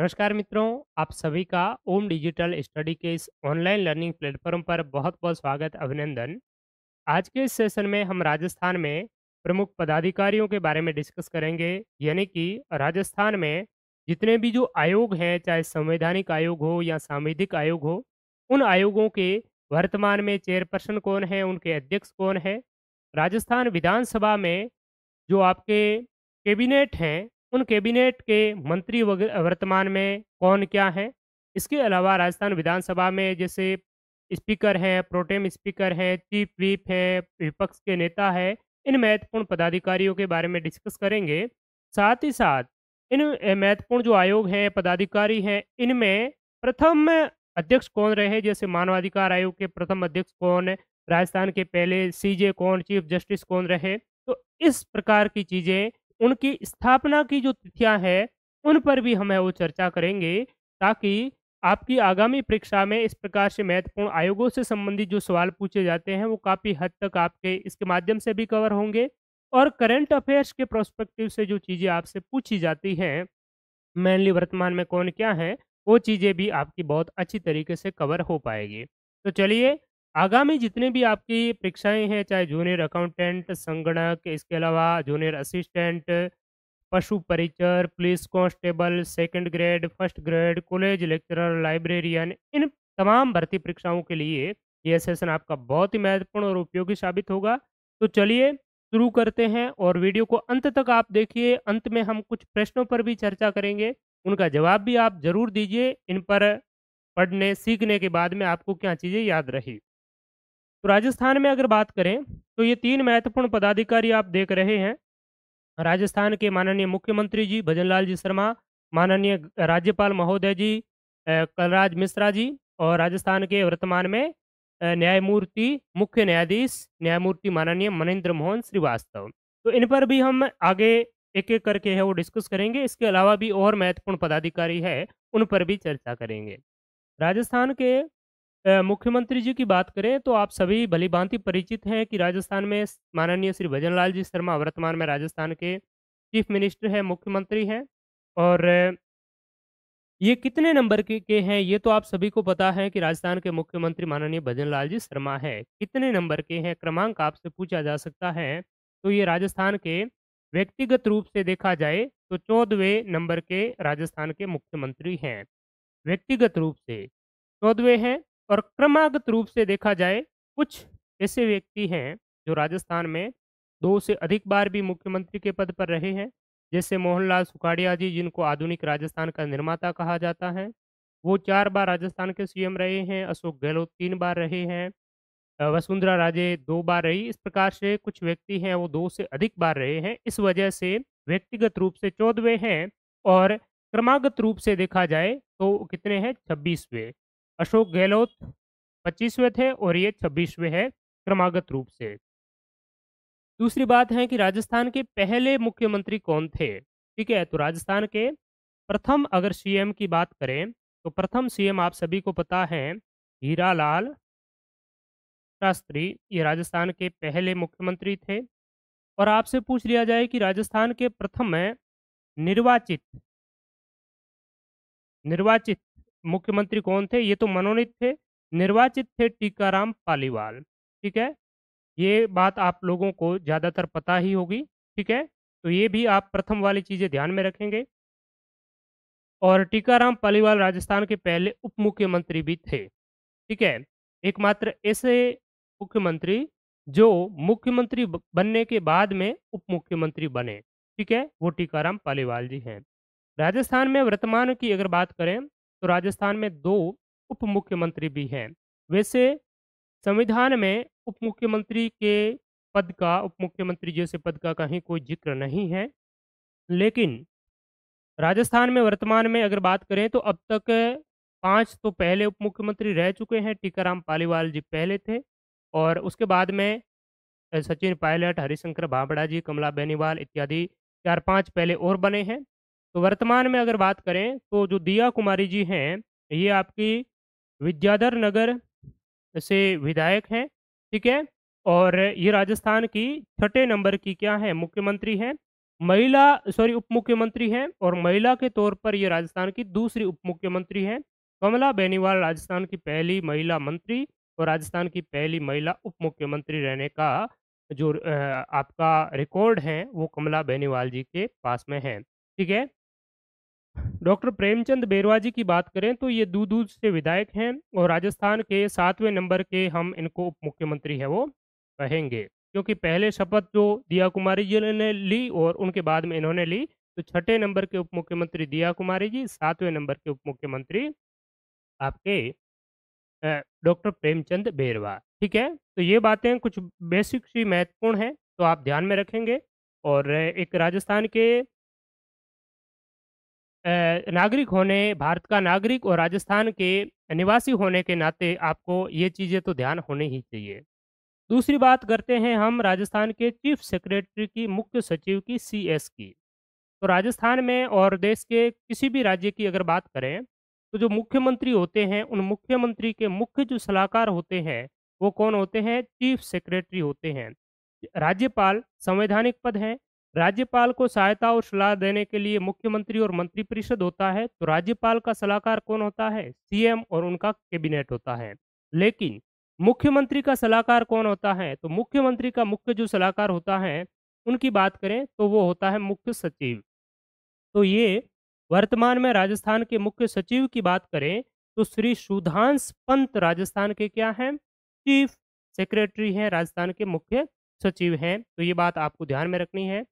नमस्कार मित्रों आप सभी का ओम डिजिटल स्टडी के इस ऑनलाइन लर्निंग प्लेटफॉर्म पर बहुत बहुत स्वागत अभिनंदन आज के इस सेशन में हम राजस्थान में प्रमुख पदाधिकारियों के बारे में डिस्कस करेंगे यानी कि राजस्थान में जितने भी जो आयोग हैं चाहे संवैधानिक आयोग हो या सांविधिक आयोग हो उन आयोगों के वर्तमान में चेयरपर्सन कौन है उनके अध्यक्ष कौन है राजस्थान विधानसभा में जो आपके कैबिनेट हैं उन कैबिनेट के मंत्री वर्तमान में कौन क्या हैं इसके अलावा राजस्थान विधानसभा में जैसे स्पीकर हैं प्रोटेम स्पीकर हैं चीफ व्हीप हैं विपक्ष के नेता है इन महत्वपूर्ण पदाधिकारियों के बारे में डिस्कस करेंगे साथ ही साथ इन महत्वपूर्ण जो आयोग हैं पदाधिकारी हैं इनमें प्रथम अध्यक्ष कौन रहे जैसे मानवाधिकार आयोग के प्रथम अध्यक्ष कौन राजस्थान के पहले सीजे कौन चीफ जस्टिस कौन रहे तो इस प्रकार की चीज़ें उनकी स्थापना की जो तिथियां हैं उन पर भी हम है वो चर्चा करेंगे ताकि आपकी आगामी परीक्षा में इस प्रकार से महत्वपूर्ण आयोगों से संबंधित जो सवाल पूछे जाते हैं वो काफ़ी हद तक आपके इसके माध्यम से भी कवर होंगे और करंट अफेयर्स के प्रोस्पेक्टिव से जो चीज़ें आपसे पूछी जाती हैं मेनली वर्तमान में कौन क्या है वो चीज़ें भी आपकी बहुत अच्छी तरीके से कवर हो पाएगी तो चलिए आगामी जितने भी आपकी परीक्षाएं हैं चाहे जूनियर अकाउंटेंट संगणक इसके अलावा जूनियर असिस्टेंट पशु परिचर police constable second grade first grade college lecturer librarian इन तमाम भर्ती परीक्षाओं के लिए यह सेशन आपका बहुत ही महत्वपूर्ण और उपयोगी साबित होगा तो चलिए शुरू करते हैं और वीडियो को अंत तक आप देखिए अंत में हम कुछ प्रश्नों पर भी चर्चा करेंगे उनका जवाब भी आप जरूर दीजिए इन पर पढ़ने सीखने के बाद में आपको क्या चीज़ें याद रही तो राजस्थान में अगर बात करें तो ये तीन महत्वपूर्ण पदाधिकारी आप देख रहे हैं राजस्थान के माननीय मुख्यमंत्री जी भजनलाल जी शर्मा माननीय राज्यपाल महोदय जी कलराज मिश्रा जी और राजस्थान के वर्तमान में न्यायमूर्ति मुख्य न्यायाधीश न्यायमूर्ति माननीय मनेन्द्र मोहन श्रीवास्तव तो इन पर भी हम आगे एक एक करके है वो डिस्कस करेंगे इसके अलावा भी और महत्वपूर्ण पदाधिकारी है उन पर भी चर्चा करेंगे राजस्थान के मुख्यमंत्री जी की बात करें तो आप सभी भलीभांति परिचित हैं कि राजस्थान में माननीय श्री भजन लाल जी शर्मा वर्तमान में राजस्थान के चीफ मिनिस्टर हैं मुख्यमंत्री हैं और ये कितने नंबर के, के हैं ये तो आप सभी को पता है कि राजस्थान के मुख्यमंत्री माननीय भजन लाल जी शर्मा है कितने नंबर के हैं क्रमांक आपसे पूछा जा सकता है तो ये राजस्थान के व्यक्तिगत रूप से देखा जाए तो चौदहवें नंबर के राजस्थान के मुख्यमंत्री हैं व्यक्तिगत रूप से चौदहवें हैं और क्रमागत रूप से देखा जाए कुछ ऐसे व्यक्ति हैं जो राजस्थान में दो से अधिक बार भी मुख्यमंत्री के पद पर रहे हैं जैसे मोहनलाल सुखाड़िया जी जिनको आधुनिक राजस्थान का निर्माता कहा जाता है वो चार बार राजस्थान के सीएम रहे हैं अशोक गहलोत तीन बार रहे हैं वसुंधरा राजे दो बार रही इस प्रकार से कुछ व्यक्ति हैं वो दो से अधिक बार रहे हैं इस वजह से व्यक्तिगत रूप से चौदहवें हैं और क्रमागत रूप से देखा जाए तो कितने हैं छब्बीसवें अशोक गहलोत पच्चीसवें थे और ये छब्बीसवें है क्रमागत रूप से दूसरी बात है कि राजस्थान के पहले मुख्यमंत्री कौन थे ठीक है तो राजस्थान के प्रथम अगर सीएम की बात करें तो प्रथम सीएम आप सभी को पता है हीरा लाल शास्त्री ये राजस्थान के पहले मुख्यमंत्री थे और आपसे पूछ लिया जाए कि राजस्थान के प्रथम निर्वाचित निर्वाचित मुख्यमंत्री कौन थे ये तो मनोनीत थे निर्वाचित थे टीकाराम पालीवाल ठीक है ये बात आप लोगों को ज़्यादातर पता ही होगी ठीक है तो ये भी आप प्रथम वाली चीज़ें ध्यान में रखेंगे और टीकाराम पालीवाल राजस्थान के पहले उप मुख्यमंत्री भी थे ठीक है एकमात्र ऐसे मुख्यमंत्री जो मुख्यमंत्री बनने के बाद में उप मुख्यमंत्री बने ठीक है वो टीकाराम पालीवाल जी हैं राजस्थान में वर्तमान की अगर बात करें तो राजस्थान में दो उप मुख्यमंत्री भी हैं वैसे संविधान में उप मुख्यमंत्री के पद का उप मुख्यमंत्री जैसे पद का कहीं कोई जिक्र नहीं है लेकिन राजस्थान में वर्तमान में अगर बात करें तो अब तक पांच तो पहले उप मुख्यमंत्री रह चुके हैं टीकाराम पालीवाल जी पहले थे और उसके बाद में सचिन पायलट हरिशंकर भाबड़ा जी कमला बेनीवाल इत्यादि चार पांच पहले और बने हैं तो वर्तमान में अगर बात करें तो जो दिया कुमारी जी हैं ये आपकी विद्याधर नगर से विधायक हैं ठीक है और ये राजस्थान की छठे नंबर की क्या है मुख्यमंत्री हैं महिला सॉरी उप मुख्यमंत्री हैं और महिला के तौर पर ये राजस्थान की दूसरी उप मुख्यमंत्री हैं कमला बेनीवाल राजस्थान की पहली महिला मंत्री और राजस्थान की पहली महिला उप मुख्यमंत्री रहने का जो आपका रिकॉर्ड है वो कमला बेनीवाल जी के पास में है ठीक है डॉक्टर प्रेमचंद बेरवा जी की बात करें तो ये दूर दूर से विधायक हैं और राजस्थान के सातवें नंबर के हम इनको उप मुख्यमंत्री है वो कहेंगे क्योंकि पहले शपथ जो दिया कुमारी जी ने ली और उनके बाद में इन्होंने ली तो छठे नंबर के उप मुख्यमंत्री दिया कुमारी जी सातवें नंबर के उप मुख्यमंत्री आपके डॉक्टर प्रेमचंद बेरवा ठीक है तो ये बातें कुछ बेसिक सी महत्वपूर्ण हैं तो आप ध्यान में रखेंगे और एक राजस्थान के नागरिक होने भारत का नागरिक और राजस्थान के निवासी होने के नाते आपको ये चीज़ें तो ध्यान होने ही चाहिए दूसरी बात करते हैं हम राजस्थान के चीफ सेक्रेटरी की मुख्य सचिव की सीएस की तो राजस्थान में और देश के किसी भी राज्य की अगर बात करें तो जो मुख्यमंत्री होते हैं उन मुख्यमंत्री के मुख्य जो सलाहकार होते हैं वो कौन होते हैं चीफ सेक्रेटरी होते हैं राज्यपाल संवैधानिक पद हैं राज्यपाल को सहायता और सलाह देने के लिए मुख्यमंत्री और मंत्री परिषद होता है तो राज्यपाल का सलाहकार कौन होता है सीएम और उनका कैबिनेट होता है लेकिन मुख्यमंत्री का सलाहकार कौन होता है तो मुख्यमंत्री का मुख्य जो सलाहकार होता है उनकी बात करें तो वो होता है मुख्य सचिव तो ये वर्तमान में राजस्थान के मुख्य सचिव की बात करें तो श्री सुधांश पंत राजस्थान के क्या हैं चीफ सेक्रेटरी हैं राजस्थान के मुख्य सचिव हैं तो ये बात आपको ध्यान में रखनी है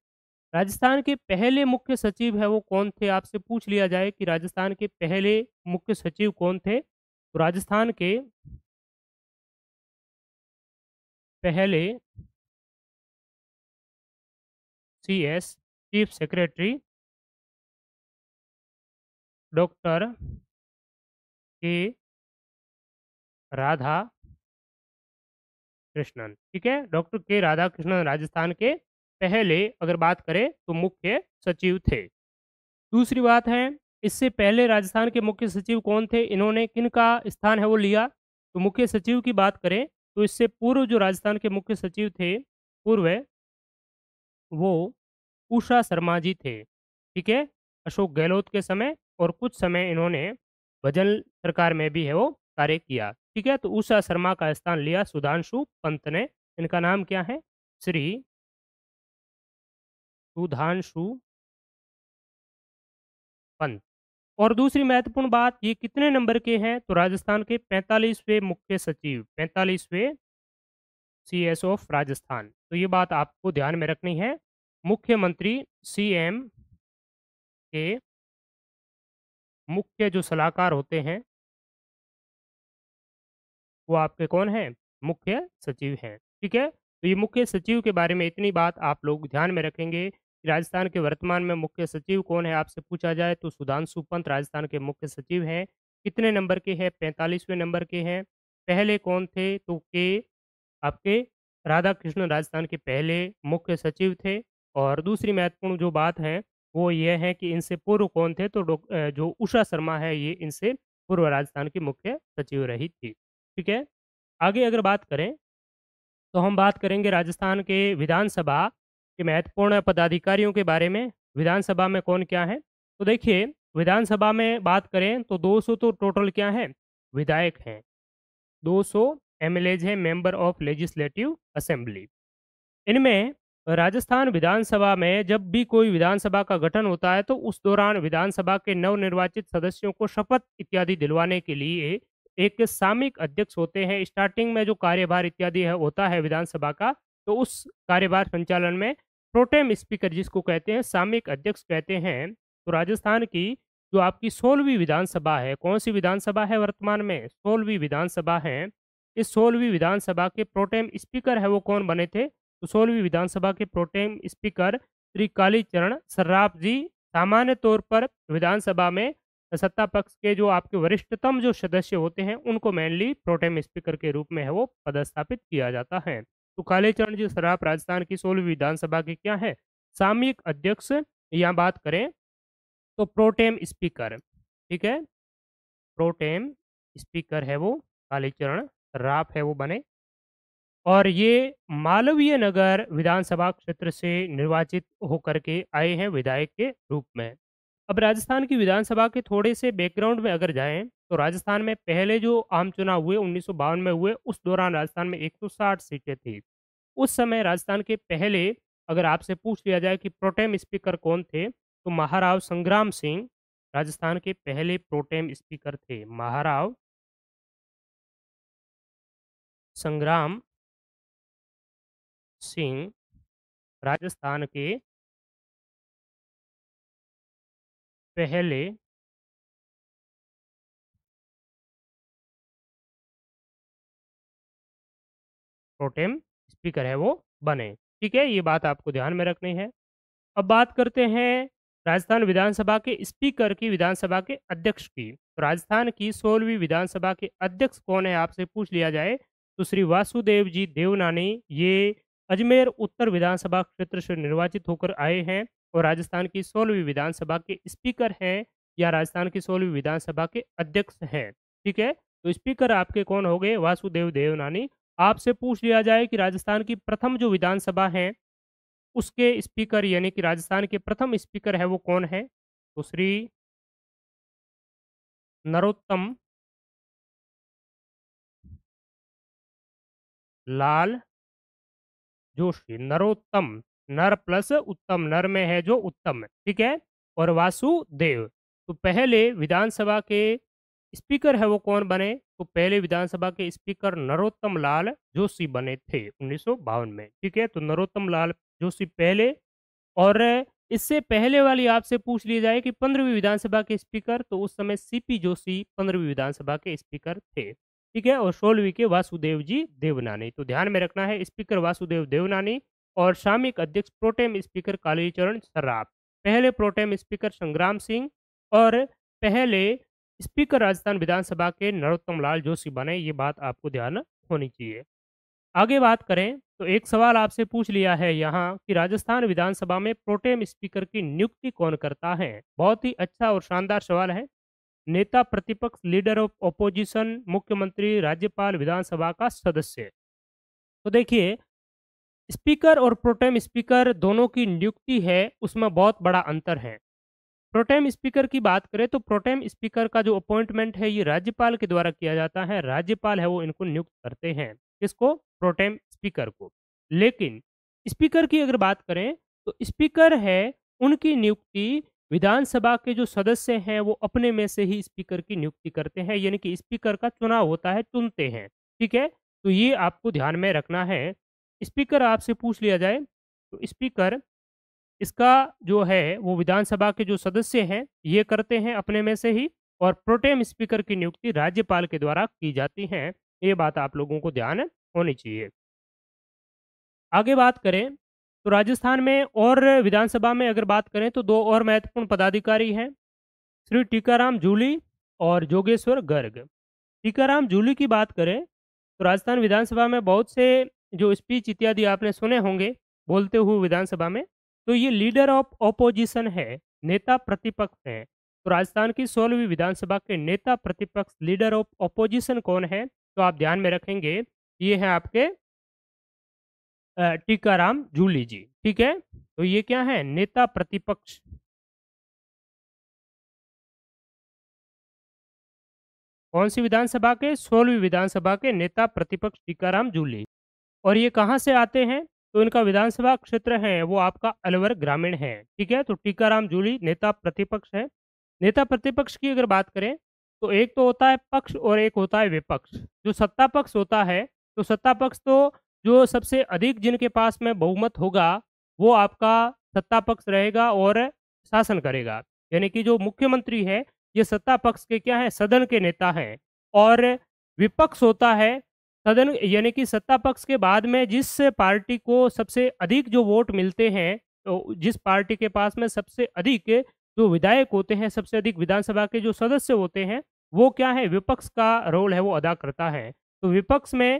राजस्थान के पहले मुख्य सचिव है वो कौन थे आपसे पूछ लिया जाए कि राजस्थान के पहले मुख्य सचिव कौन थे तो राजस्थान के पहले C S chief secretary doctor K Radha Krishnan ठीक है डॉक्टर के राधा कृष्णन राजस्थान के पहले अगर बात करें तो मुख्य सचिव थे दूसरी बात है इससे पहले राजस्थान के मुख्य सचिव कौन थे इन्होंने किन का स्थान है वो लिया तो मुख्य सचिव की बात करें तो इससे पूर्व जो राजस्थान के मुख्य सचिव थे पूर्व वो उषा शर्मा जी थे ठीक है अशोक गहलोत के समय और कुछ समय इन्होंने भजन सरकार में भी है वो कार्य किया ठीक है तो उषा शर्मा का स्थान लिया सुधांशु पंत ने इनका नाम क्या है श्री सुधांशु पंत और दूसरी महत्वपूर्ण बात ये कितने नंबर के हैं तो राजस्थान के पैंतालीसवे मुख्य सचिव पैंतालीसवें सी एस ऑफ राजस्थान तो ये बात आपको ध्यान में रखनी है मुख्यमंत्री सी एम के मुख्य जो सलाहकार होते हैं वो आपके कौन हैं मुख्य सचिव हैं ठीक है तो ये मुख्य सचिव के बारे में इतनी बात आप लोग ध्यान में रखेंगे राजस्थान के वर्तमान में मुख्य सचिव कौन है आपसे पूछा जाए तो सुधांशु पंत राजस्थान के मुख्य सचिव हैं कितने नंबर के हैं पैंतालीसवें नंबर के हैं पहले कौन थे तो के आपके राधा कृष्ण राजस्थान के पहले मुख्य सचिव थे और दूसरी महत्वपूर्ण जो बात है वो ये है कि इनसे पूर्व कौन थे तो जो उषा शर्मा है ये इनसे पूर्व राजस्थान की मुख्य सचिव रही थी ठीक है आगे अगर बात करें तो हम बात करेंगे राजस्थान के विधानसभा कि महत्वपूर्ण पदाधिकारियों के बारे में विधानसभा में कौन क्या है तो देखिए विधानसभा में बात करें तो 200 तो टोटल क्या है विधायक हैं 200 सौ हैं मेंबर ऑफ लेजिस्लेटिव असेंबली इनमें राजस्थान विधानसभा में जब भी कोई विधानसभा का गठन होता है तो उस दौरान विधानसभा के नवनिर्वाचित सदस्यों को शपथ इत्यादि दिलवाने के लिए एक सामयिक अध्यक्ष होते हैं स्टार्टिंग में जो कार्यभार इत्यादि है होता है विधानसभा का तो उस कार्यभार संचालन में प्रोटेम स्पीकर जिसको कहते हैं सामयिक अध्यक्ष कहते हैं तो राजस्थान की जो आपकी सोलहवीं विधानसभा है कौन सी विधानसभा है वर्तमान में सोलहवीं विधानसभा है इस सोलहवीं विधानसभा के प्रोटेम स्पीकर है वो कौन बने थे तो सोलहवीं विधानसभा के प्रोटेम स्पीकर श्री कालीचरण सर्राफ जी सामान्य तौर पर विधानसभा में सत्ता पक्ष के जो आपके वरिष्ठतम जो सदस्य होते हैं उनको मेनली प्रोटेम स्पीकर के रूप में है वो पदस्थापित किया जाता है तो कालेचरण जी सराफ राजस्थान की सोलह विधानसभा के क्या है सामयिक अध्यक्ष या बात करें तो प्रोटेम स्पीकर ठीक है प्रोटेम स्पीकर है वो कालेचरण सराफ है वो बने और ये मालवीय नगर विधानसभा क्षेत्र से निर्वाचित होकर के आए हैं विधायक के रूप में अब राजस्थान की विधानसभा के थोड़े से बैकग्राउंड में अगर जाएं तो राजस्थान में पहले जो आम चुनाव हुए उन्नीस में हुए उस दौरान राजस्थान में 160 सीटें थी उस समय राजस्थान के पहले अगर आपसे पूछ लिया जाए कि प्रोटेम स्पीकर कौन थे तो महाराव संग्राम सिंह राजस्थान के पहले प्रोटेम स्पीकर थे महाराव संग्राम सिंह राजस्थान के पहले प्रोटेम स्पीकर है वो बने ठीक है ये बात आपको ध्यान में रखनी है अब बात करते हैं राजस्थान विधानसभा के स्पीकर की विधानसभा के अध्यक्ष की तो राजस्थान की सोलहवीं विधानसभा के अध्यक्ष कौन है आपसे पूछ लिया जाए तो श्री वासुदेव जी देवनानी ये अजमेर उत्तर विधानसभा क्षेत्र से निर्वाचित होकर आए हैं और राजस्थान की सोलहवीं विधानसभा के स्पीकर हैं या राजस्थान की सोलहवीं विधानसभा के अध्यक्ष हैं ठीक है तो स्पीकर आपके कौन हो गए वासुदेव देवनानी आपसे पूछ लिया जाए कि राजस्थान की प्रथम जो विधानसभा है उसके स्पीकर यानी कि राजस्थान के प्रथम स्पीकर है वो कौन है तो श्री नरोत्तम लाल जोशी नरोत्तम नर प्लस उत्तम नर में है जो उत्तम ठीक है और वासुदेव तो पहले विधानसभा के स्पीकर है वो कौन बने तो पहले विधानसभा के स्पीकर नरोत्तम लाल जोशी बने थे उन्नीस में ठीक है तो नरोत्तम लाल जोशी पहले और इससे पहले वाली आपसे पूछ ली जाए कि पंद्रहवीं विधानसभा के स्पीकर तो उस समय सीपी जोशी पंद्रहवीं विधानसभा के स्पीकर थे ठीक है और सोलहवीं के वासुदेव जी देवनानी तो ध्यान में रखना है स्पीकर वासुदेव देवनानी और शामिक अध्यक्ष प्रोटेम स्पीकर कालीचरण सराफ पहले प्रोटेम स्पीकर संग्राम सिंह और पहले स्पीकर राजस्थान विधानसभा के नरोत्तम लाल जोशी बने ये बात आपको ध्यान होनी चाहिए आगे बात करें तो एक सवाल आपसे पूछ लिया है यहाँ कि राजस्थान विधानसभा में प्रोटेम स्पीकर की नियुक्ति कौन करता है बहुत ही अच्छा और शानदार सवाल है नेता प्रतिपक्ष लीडर ऑफ ऑपोजिशन मुख्यमंत्री राज्यपाल विधानसभा का सदस्य तो देखिए स्पीकर और प्रोटेम स्पीकर दोनों की नियुक्ति है उसमें बहुत बड़ा अंतर है प्रोटेम स्पीकर की बात करें तो प्रोटेम स्पीकर का जो अपॉइंटमेंट है ये राज्यपाल के द्वारा किया जाता है राज्यपाल है वो इनको नियुक्त करते हैं किसको प्रोटेम स्पीकर को लेकिन स्पीकर की अगर बात करें तो स्पीकर है उनकी नियुक्ति विधानसभा के जो सदस्य हैं वो अपने में से ही स्पीकर की नियुक्ति करते हैं यानी कि स्पीकर का चुनाव होता है चुनते हैं ठीक है तो ये आपको ध्यान में रखना है स्पीकर आपसे पूछ लिया जाए तो स्पीकर इसका जो है वो विधानसभा के जो सदस्य हैं ये करते हैं अपने में से ही और प्रोटेम स्पीकर की नियुक्ति राज्यपाल के द्वारा की जाती है ये बात आप लोगों को ध्यान होनी चाहिए आगे बात करें तो राजस्थान में और विधानसभा में अगर बात करें तो दो और महत्वपूर्ण पदाधिकारी हैं श्री टीकाराम जूली और जोगेश्वर गर्ग टीकाराम जूली की बात करें तो राजस्थान विधानसभा में बहुत से जो स्पीच इत्यादि आपने सुने होंगे बोलते हुए विधानसभा में तो ये लीडर ऑफ ऑपोजिशन है नेता प्रतिपक्ष है तो राजस्थान की सोलहवीं विधानसभा के नेता प्रतिपक्ष लीडर ऑफ ऑपोजिशन कौन है तो आप ध्यान में रखेंगे ये है आपके टीकाराम जूली जी ठीक है तो ये क्या है नेता प्रतिपक्ष कौन सी विधानसभा के सोलहवीं विधानसभा के नेता प्रतिपक्ष टीकाराम जूली और ये कहां से आते हैं तो इनका विधानसभा क्षेत्र है वो आपका अलवर ग्रामीण है ठीक है तो टीकाराम जूली नेता प्रतिपक्ष है नेता प्रतिपक्ष की अगर बात करें तो एक तो होता है पक्ष और एक होता है विपक्ष जो सत्ता पक्ष होता है तो सत्ता पक्ष तो जो सबसे अधिक जिनके पास में बहुमत होगा वो आपका सत्ता पक्ष रहेगा और शासन करेगा यानी कि जो मुख्यमंत्री है ये सत्ता पक्ष के क्या है सदन के नेता हैं और विपक्ष होता है सदन यानी कि सत्ता पक्ष के बाद में जिस पार्टी को सबसे अधिक जो वोट मिलते हैं तो जिस पार्टी के पास में सबसे अधिक जो विधायक होते हैं सबसे अधिक विधानसभा के जो सदस्य होते हैं वो क्या है विपक्ष का रोल है वो अदा करता है तो विपक्ष में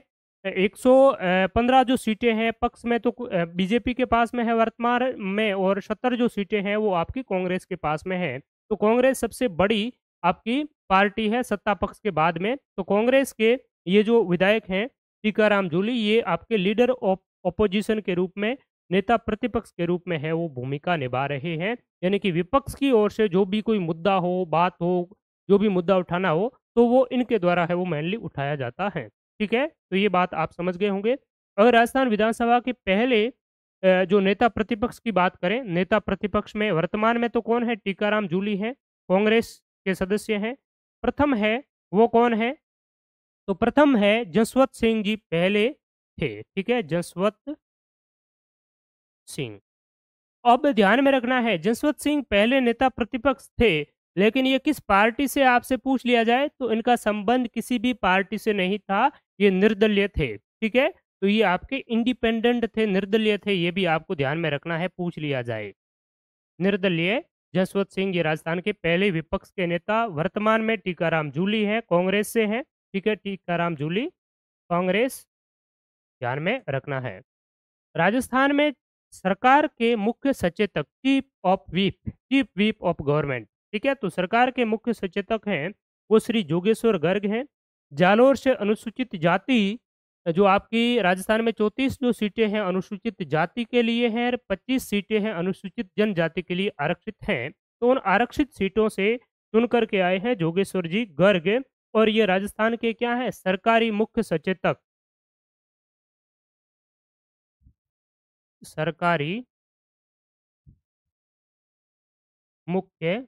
115 जो सीटें हैं पक्ष में तो बीजेपी के पास में है वर्तमान में और सत्तर जो सीटें हैं वो आपकी कांग्रेस के पास में है तो कांग्रेस सबसे बड़ी आपकी पार्टी है सत्ता पक्ष के बाद में तो कांग्रेस के ये जो विधायक हैं टीकाराम जूली ये आपके लीडर ऑफ अपोजिशन के रूप में नेता प्रतिपक्ष के रूप में है वो भूमिका निभा रहे हैं यानी कि विपक्ष की ओर से जो भी कोई मुद्दा हो बात हो जो भी मुद्दा उठाना हो तो वो इनके द्वारा है वो मेनली उठाया जाता है ठीक है तो ये बात आप समझ गए होंगे अगर राजस्थान विधानसभा के पहले जो नेता प्रतिपक्ष की बात करें नेता प्रतिपक्ष में वर्तमान में तो कौन है टीकाराम जूली है कांग्रेस के सदस्य हैं प्रथम है वो कौन है तो प्रथम है जसवंत सिंह जी पहले थे ठीक है जसवंत सिंह अब ध्यान में रखना है जसवंत सिंह पहले नेता प्रतिपक्ष थे लेकिन ये किस पार्टी से आपसे पूछ लिया जाए तो इनका संबंध किसी भी पार्टी से नहीं था ये निर्दलीय थे ठीक है तो ये आपके इंडिपेंडेंट थे निर्दलीय थे ये भी आपको ध्यान में रखना है पूछ लिया जाए निर्दलीय जसवंत सिंह ये राजस्थान के पहले विपक्ष के नेता वर्तमान में टीकाराम जूली हैं कांग्रेस से हैं ठीक है टीकाराम जूली कांग्रेस ध्यान में रखना है राजस्थान में सरकार के मुख्य सचेतक chief of whip chief whip of government ठीक है तो सरकार के मुख्य सचेतक हैं वो श्री जोगेश्वर गर्ग हैं जालोर से अनुसूचित जाति जो आपकी राजस्थान में चौंतीस जो सीटें हैं अनुसूचित जाति के लिए हैं पच्चीस सीटें हैं अनुसूचित जनजाति के लिए आरक्षित हैं तो उन आरक्षित सीटों से चुन करके आए हैं जोगेश्वर जी गर्ग और ये राजस्थान के क्या है सरकारी मुख्य सचेतक सरकारी मुख्य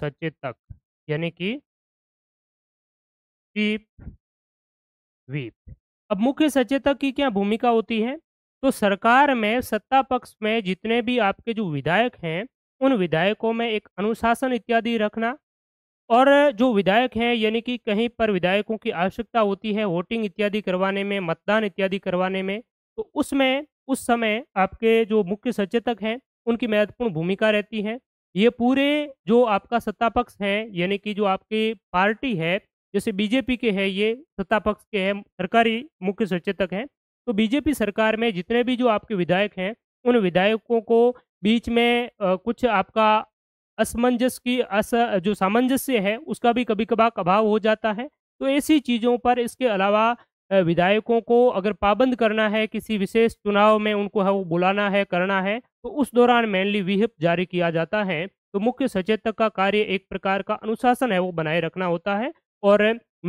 सचेतक यानी कि वीप वीप अब मुख्य सचेतक की क्या भूमिका होती है तो सरकार में सत्ता पक्ष में जितने भी आपके जो विधायक हैं उन विधायकों में एक अनुशासन इत्यादि रखना और जो विधायक हैं यानी कि कहीं पर विधायकों की आवश्यकता होती है वोटिंग इत्यादि करवाने में मतदान इत्यादि करवाने में तो उसमें उस समय आपके जो मुख्य सचेतक हैं उनकी महत्वपूर्ण भूमिका रहती है ये पूरे जो आपका सत्ता पक्ष है यानी कि जो आपकी पार्टी है जैसे बीजेपी के है ये सत्ता पक्ष के हैं सरकारी मुख्य सचेतक हैं तो बीजेपी सरकार में जितने भी जो आपके विधायक हैं उन विधायकों को बीच में कुछ आपका असमंजस की अस जो सामंजस्य है उसका भी कभी कभार अभाव हो जाता है तो ऐसी चीज़ों पर इसके अलावा विधायकों को अगर पाबंद करना है किसी विशेष चुनाव में उनको है वो बुलाना है करना है तो उस दौरान मेनली विहिप जारी किया जाता है तो मुख्य सचेतक का कार्य एक प्रकार का अनुशासन है वो बनाए रखना होता है और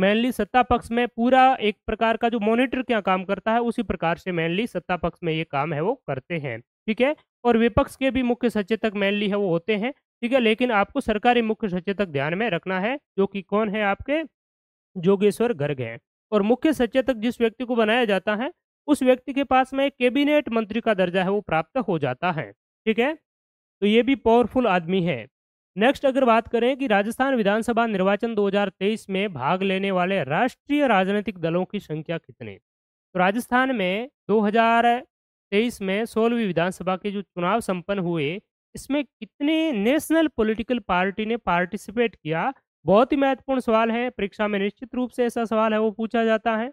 मेनली सत्ता पक्ष में पूरा एक प्रकार का जो मॉनिटर क्या काम करता है उसी प्रकार से मेनली सत्ता पक्ष में ये काम है वो करते हैं ठीक है और विपक्ष के भी मुख्य सचेतक मेनली है वो होते हैं ठीक है लेकिन आपको सरकारी मुख्य सचेतक ध्यान में रखना है जो कि कौन है आपके जोगेश्वर गर्ग हैं और मुख्य सचेतक जिस व्यक्ति को बनाया जाता है उस व्यक्ति के पास में कैबिनेट मंत्री का दर्जा है वो प्राप्त हो जाता है ठीक है तो ये भी पावरफुल आदमी है नेक्स्ट अगर बात करें कि राजस्थान विधानसभा निर्वाचन 2023 में भाग लेने वाले राष्ट्रीय राजनीतिक दलों की संख्या कितनी तो राजस्थान में तेईस में सोलहवीं विधानसभा के जो चुनाव संपन्न हुए इसमें कितने नेशनल पॉलिटिकल पार्टी ने पार्टिसिपेट किया बहुत ही महत्वपूर्ण सवाल है परीक्षा में निश्चित रूप से ऐसा सवाल है वो पूछा जाता है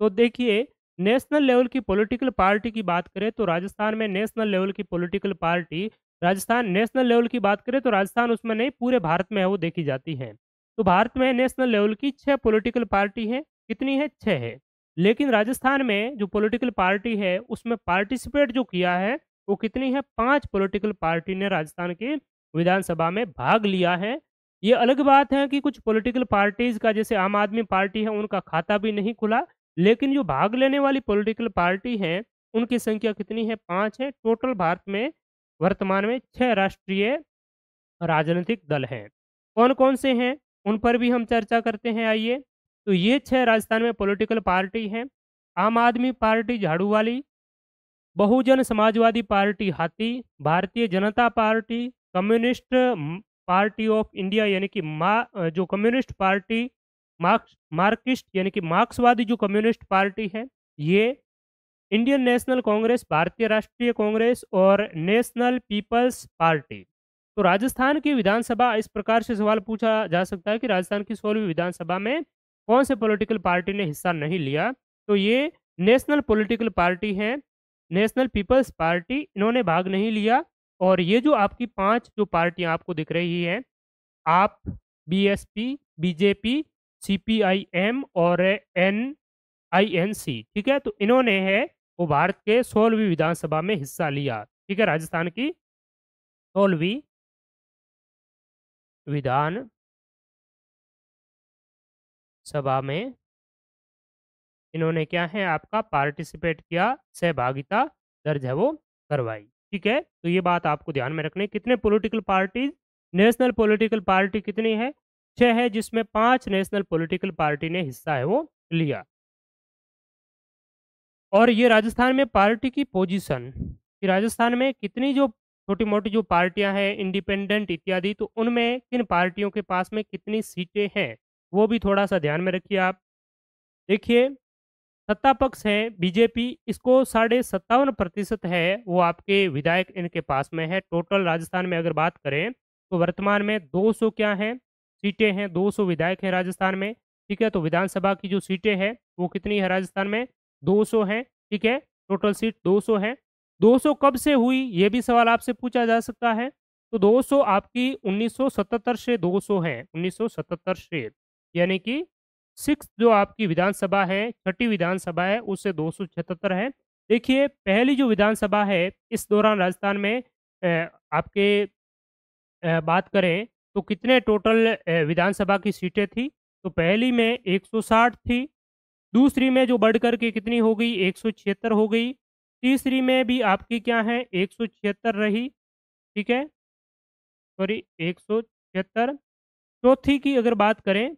तो देखिए नेशनल लेवल की पॉलिटिकल पार्टी की बात करें तो राजस्थान में नेशनल लेवल की political party Rajasthan national level की बात करें तो राजस्थान उसमें नहीं पूरे भारत में है वो देखी जाती है तो भारत में नेशनल लेवल की छः पॉलिटिकल पार्टी हैं कितनी है छः है लेकिन राजस्थान में जो पॉलिटिकल पार्टी है उसमें पार्टिसिपेट जो किया है वो कितनी है पांच पॉलिटिकल पार्टी ने राजस्थान की विधानसभा में भाग लिया है ये अलग बात है कि कुछ पॉलिटिकल पार्टीज का जैसे आम आदमी पार्टी है उनका खाता भी नहीं खुला लेकिन जो भाग लेने वाली पॉलिटिकल पार्टी है उनकी संख्या कितनी है पाँच है टोटल भारत में वर्तमान में छह राष्ट्रीय राजनीतिक दल हैं कौन कौन से हैं उन पर भी हम चर्चा करते हैं आइए तो ये छह राजस्थान में पॉलिटिकल पार्टी हैं आम आदमी पार्टी झाड़ू वाली बहुजन समाजवादी पार्टी हाथी Bharatiya Janata party communist party of India यानी कि मा जो कम्युनिस्ट पार्टी मार्क्स मार्किस्ट यानी कि मार्क्सवादी जो कम्युनिस्ट पार्टी है ये इंडियन नेशनल कांग्रेस भारतीय राष्ट्रीय कांग्रेस और नेशनल पीपल्स पार्टी तो राजस्थान की विधानसभा इस प्रकार से सवाल पूछा जा सकता है कि राजस्थान की सोलहवीं विधानसभा में कौन से पॉलिटिकल पार्टी ने हिस्सा नहीं लिया तो ये नेशनल पॉलिटिकल पार्टी है नेशनल पीपल्स पार्टी इन्होंने भाग नहीं लिया और ये जो आपकी पांच जो पार्टियां आपको दिख रही हैं आप बीएसपी बीजेपी सीपीआईएम और एन आई एन सी ठीक है तो इन्होंने है वो भारत के सोलहवीं विधानसभा में हिस्सा लिया ठीक है राजस्थान की सोलहवीं विधान सभा में इन्होंने क्या है आपका पार्टिसिपेट किया सहभागिता दर्ज है वो करवाई ठीक है तो ये बात आपको ध्यान में रखनी कितने political parties national political party कितनी है छह है जिसमें पांच नेशनल पॉलिटिकल पार्टी ने हिस्सा है वो लिया और ये राजस्थान में पार्टी की पोजिशन कि राजस्थान में कितनी जो छोटी मोटी जो पार्टियां हैं इंडिपेंडेंट इत्यादि तो उनमें किन पार्टियों के पास में कितनी सीटें हैं वो भी थोड़ा सा ध्यान में रखिए आप देखिए सत्ता पक्ष है बीजेपी इसको साढ़े सत्तावन प्रतिशत है वो आपके विधायक इनके पास में है टोटल राजस्थान में अगर बात करें तो वर्तमान में 200 क्या है सीटें हैं 200 विधायक हैं राजस्थान में ठीक है तो विधानसभा की जो सीटें हैं वो कितनी है राजस्थान में 200 हैं ठीक है टोटल सीट 200 है सौ कब से हुई ये भी सवाल आपसे पूछा जा सकता है तो सौ आपकी सतहत्तर से सौ है सतहत्तर से यानी कि सिक्स जो आपकी विधानसभा है छठी विधानसभा है उससे दो है देखिए पहली जो विधानसभा है इस दौरान राजस्थान में आपके बात करें तो कितने टोटल विधानसभा की सीटें थी तो पहली में 160 थी दूसरी में जो बढ़ करके कितनी हो गई एक हो गई तीसरी में भी आपकी क्या है एक रही ठीक है सॉरी एक चौथी की अगर बात करें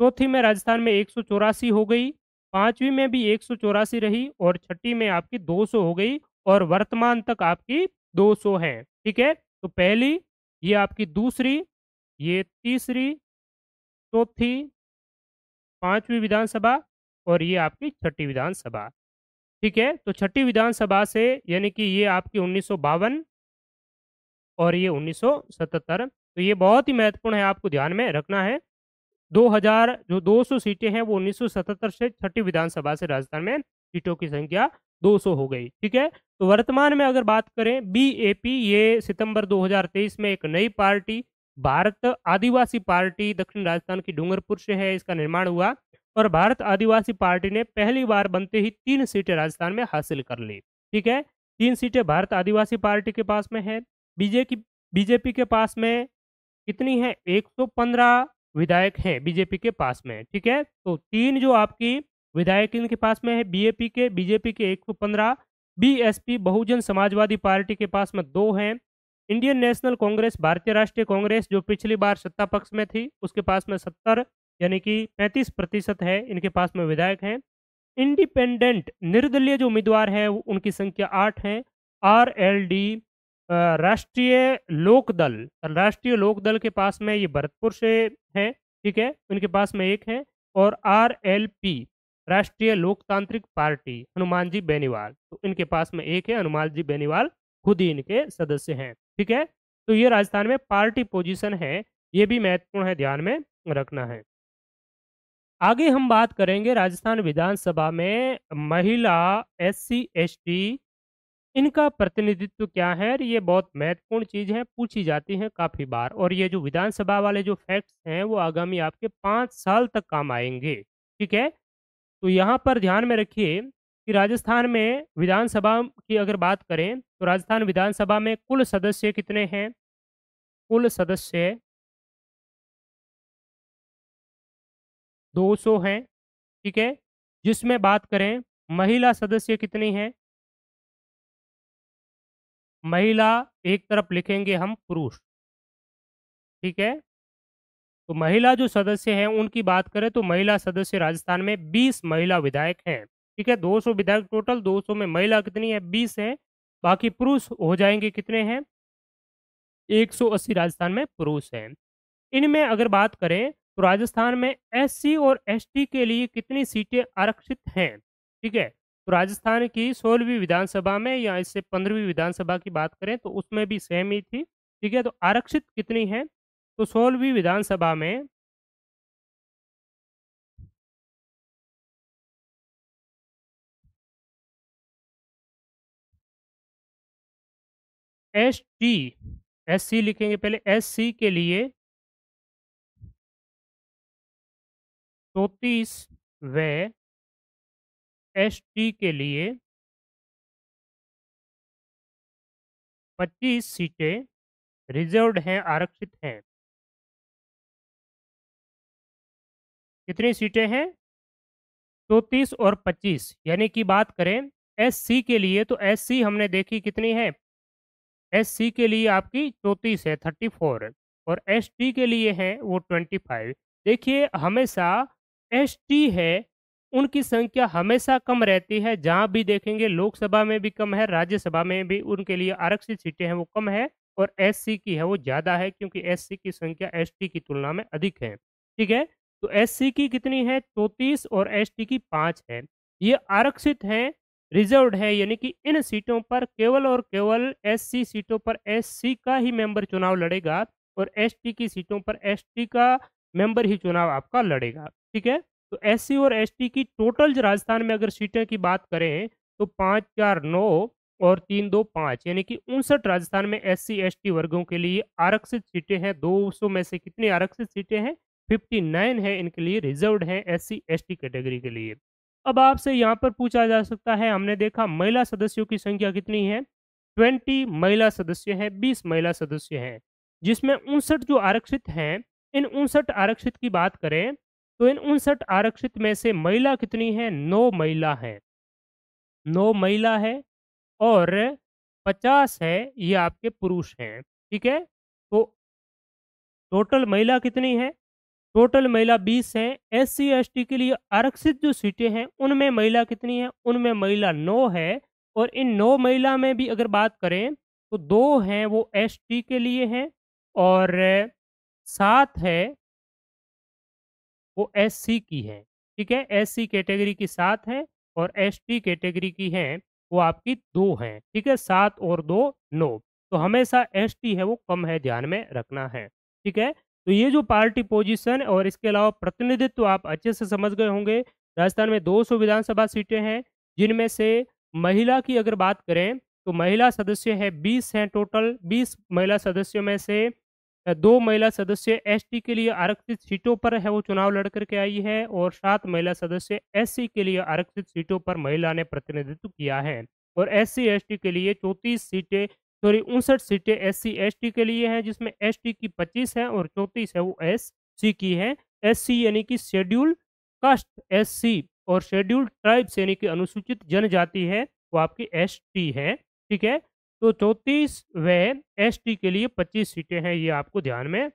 चौथी तो में राजस्थान में एक हो गई पांचवी में भी एक रही और छठी में आपकी 200 हो गई और वर्तमान तक आपकी 200 है ठीक है तो पहली ये आपकी दूसरी ये तीसरी चौथी तो पांचवी विधानसभा और ये आपकी छठी विधानसभा ठीक है तो छठी विधानसभा से यानी कि ये आपकी उन्नीस और ये 1977 तो ये बहुत ही महत्वपूर्ण है आपको ध्यान में रखना है 2000 जो 200 सीटें हैं वो 1977 से छठी विधानसभा से राजस्थान में सीटों की संख्या 200 हो गई ठीक है तो वर्तमान में अगर बात करें बीएपी ये सितंबर 2023 में एक नई पार्टी भारत आदिवासी पार्टी दक्षिण राजस्थान की डूंगरपुर से है इसका निर्माण हुआ और भारत आदिवासी पार्टी ने पहली बार बनते ही तीन सीटें राजस्थान में हासिल कर ली ठीक है तीन सीटें भारत आदिवासी पार्टी के पास में है बीजेपी बीजेपी के पास में कितनी है 115 विधायक हैं बीजेपी के पास में ठीक है तो तीन जो आपकी विधायक इनके पास में है बीएपी के बीजेपी के एक बीएसपी बहुजन समाजवादी पार्टी के पास में दो हैं इंडियन नेशनल कांग्रेस भारतीय राष्ट्रीय कांग्रेस जो पिछली बार सत्ता पक्ष में थी उसके पास में सत्तर यानी कि पैंतीस प्रतिशत है इनके पास में विधायक हैं इंडिपेंडेंट निर्दलीय जो उम्मीदवार हैं उनकी संख्या आठ है आर एल डी राष्ट्रीय लोकदल राष्ट्रीय लोकदल के पास में ये भरतपुर से है ठीक है उनके पास में एक है और आर एल पी राष्ट्रीय लोकतांत्रिक पार्टी हनुमान जी बेनीवाल तो इनके पास में एक है हनुमान जी बेनीवाल खुद ही इनके सदस्य हैं ठीक है तो ये राजस्थान में पार्टी पोजीशन है ये भी महत्वपूर्ण है ध्यान में रखना है आगे हम बात करेंगे राजस्थान विधानसभा में महिला एस सी एस टी इनका प्रतिनिधित्व क्या है और ये बहुत महत्वपूर्ण चीज़ है पूछी जाती है काफ़ी बार और ये जो विधानसभा वाले जो फैक्ट्स हैं वो आगामी आपके पाँच साल तक काम आएंगे ठीक है तो यहाँ पर ध्यान में रखिए कि राजस्थान में विधानसभा की अगर बात करें तो राजस्थान विधानसभा में कुल सदस्य कितने हैं कुल सदस्य 200 हैं ठीक है जिसमें बात करें महिला सदस्य कितनी हैं महिला एक तरफ लिखेंगे हम पुरुष ठीक है तो महिला जो सदस्य हैं उनकी बात करें तो महिला सदस्य राजस्थान में 20 महिला विधायक हैं ठीक है 200 विधायक टोटल 200 में महिला कितनी है 20 है बाकी पुरुष हो जाएंगे कितने हैं 180 राजस्थान में पुरुष हैं इनमें अगर बात करें तो राजस्थान में एससी और एसटी के लिए कितनी सीटें आरक्षित हैं ठीक है तो राजस्थान की सोलहवीं विधानसभा में या इससे पंद्रहवीं विधानसभा की बात करें तो उसमें भी सेम ही थी ठीक है तो आरक्षित कितनी है तो सोलहवीं विधानसभा में एस टी एस सी लिखेंगे पहले एस सी के लिए चौतीस व एस टी के लिए 25 सीटें रिजर्व्ड हैं आरक्षित हैं कितनी सीटें हैं चौंतीस और 25 यानी कि बात करें सी के लिए तो सी हमने देखी कितनी है सी के लिए आपकी चौंतीस है थर्टी फोर और टी के लिए है वो ट्वेंटी फाइव देखिए हमेशा टी है उनकी संख्या हमेशा कम रहती है जहां भी देखेंगे लोकसभा में भी कम है राज्यसभा में भी उनके लिए आरक्षित सीटें हैं वो कम है और एससी की है वो ज़्यादा है क्योंकि एससी की संख्या एसटी की तुलना में अधिक है ठीक है तो एससी की कितनी है चौंतीस और एसटी की पाँच है ये आरक्षित है रिजर्व है यानी कि इन सीटों पर केवल और केवल एस सीटों पर एस का ही मेंबर चुनाव लड़ेगा और एस की सीटों पर एस का मेंबर ही चुनाव आपका लड़ेगा ठीक है तो एस और एस की टोटल राजस्थान में अगर सीटें की बात करें तो पाँच चार नौ और तीन दो पाँच यानी कि उनसठ राजस्थान में एस सी एस वर्गों के लिए आरक्षित सीटें हैं दो सौ में से कितनी आरक्षित सीटें हैं फिफ्टी नाइन है इनके लिए रिजर्व्ड है एस सी एस कैटेगरी के लिए अब आपसे यहाँ पर पूछा जा सकता है हमने देखा महिला सदस्यों की संख्या कितनी है ट्वेंटी महिला सदस्य हैं बीस महिला सदस्य हैं जिसमें उनसठ जो आरक्षित हैं इन उनसठ आरक्षित की बात करें तो इन उनसठ आरक्षित में से महिला कितनी है नौ महिला है नौ महिला है और पचास है ये आपके पुरुष हैं ठीक है तो टोटल महिला कितनी है टोटल महिला बीस है एस सी के लिए आरक्षित जो सीटें हैं उनमें महिला कितनी है उनमें महिला नौ है और इन नौ महिला में भी अगर बात करें तो दो हैं वो एस के लिए हैं और सात है वो एस की हैं ठीक है एस सी कैटेगरी की सात हैं और एस टी कैटेगरी की हैं वो आपकी दो हैं ठीक है सात और दो नौ तो हमेशा एस टी है वो कम है ध्यान में रखना है ठीक है तो ये जो पार्टी पोजिशन और इसके अलावा प्रतिनिधित्व आप अच्छे से समझ गए होंगे राजस्थान में 200 विधानसभा सीटें हैं जिनमें से महिला की अगर बात करें तो महिला सदस्य है 20 हैं टोटल 20 महिला सदस्यों में से दो महिला सदस्य एसटी के लिए आरक्षित सीटों पर है वो चुनाव लड़कर के आई है और सात महिला सदस्य एससी के लिए आरक्षित सीटों पर महिला ने प्रतिनिधित्व किया है और एससी एसटी के लिए चौंतीस सीटें सॉरी उनसठ सीटें एससी एसटी के लिए हैं जिसमें एसटी की पच्चीस है और चौंतीस है वो एस सी की है एस यानी कि शेड्यूल कास्ट एस और शेड्यूल ट्राइब्स यानी कि अनुसूचित जनजाति है वो आपकी एस है ठीक है तो चौतीस व एस के लिए पच्चीस सीटें हैं ये आपको ध्यान में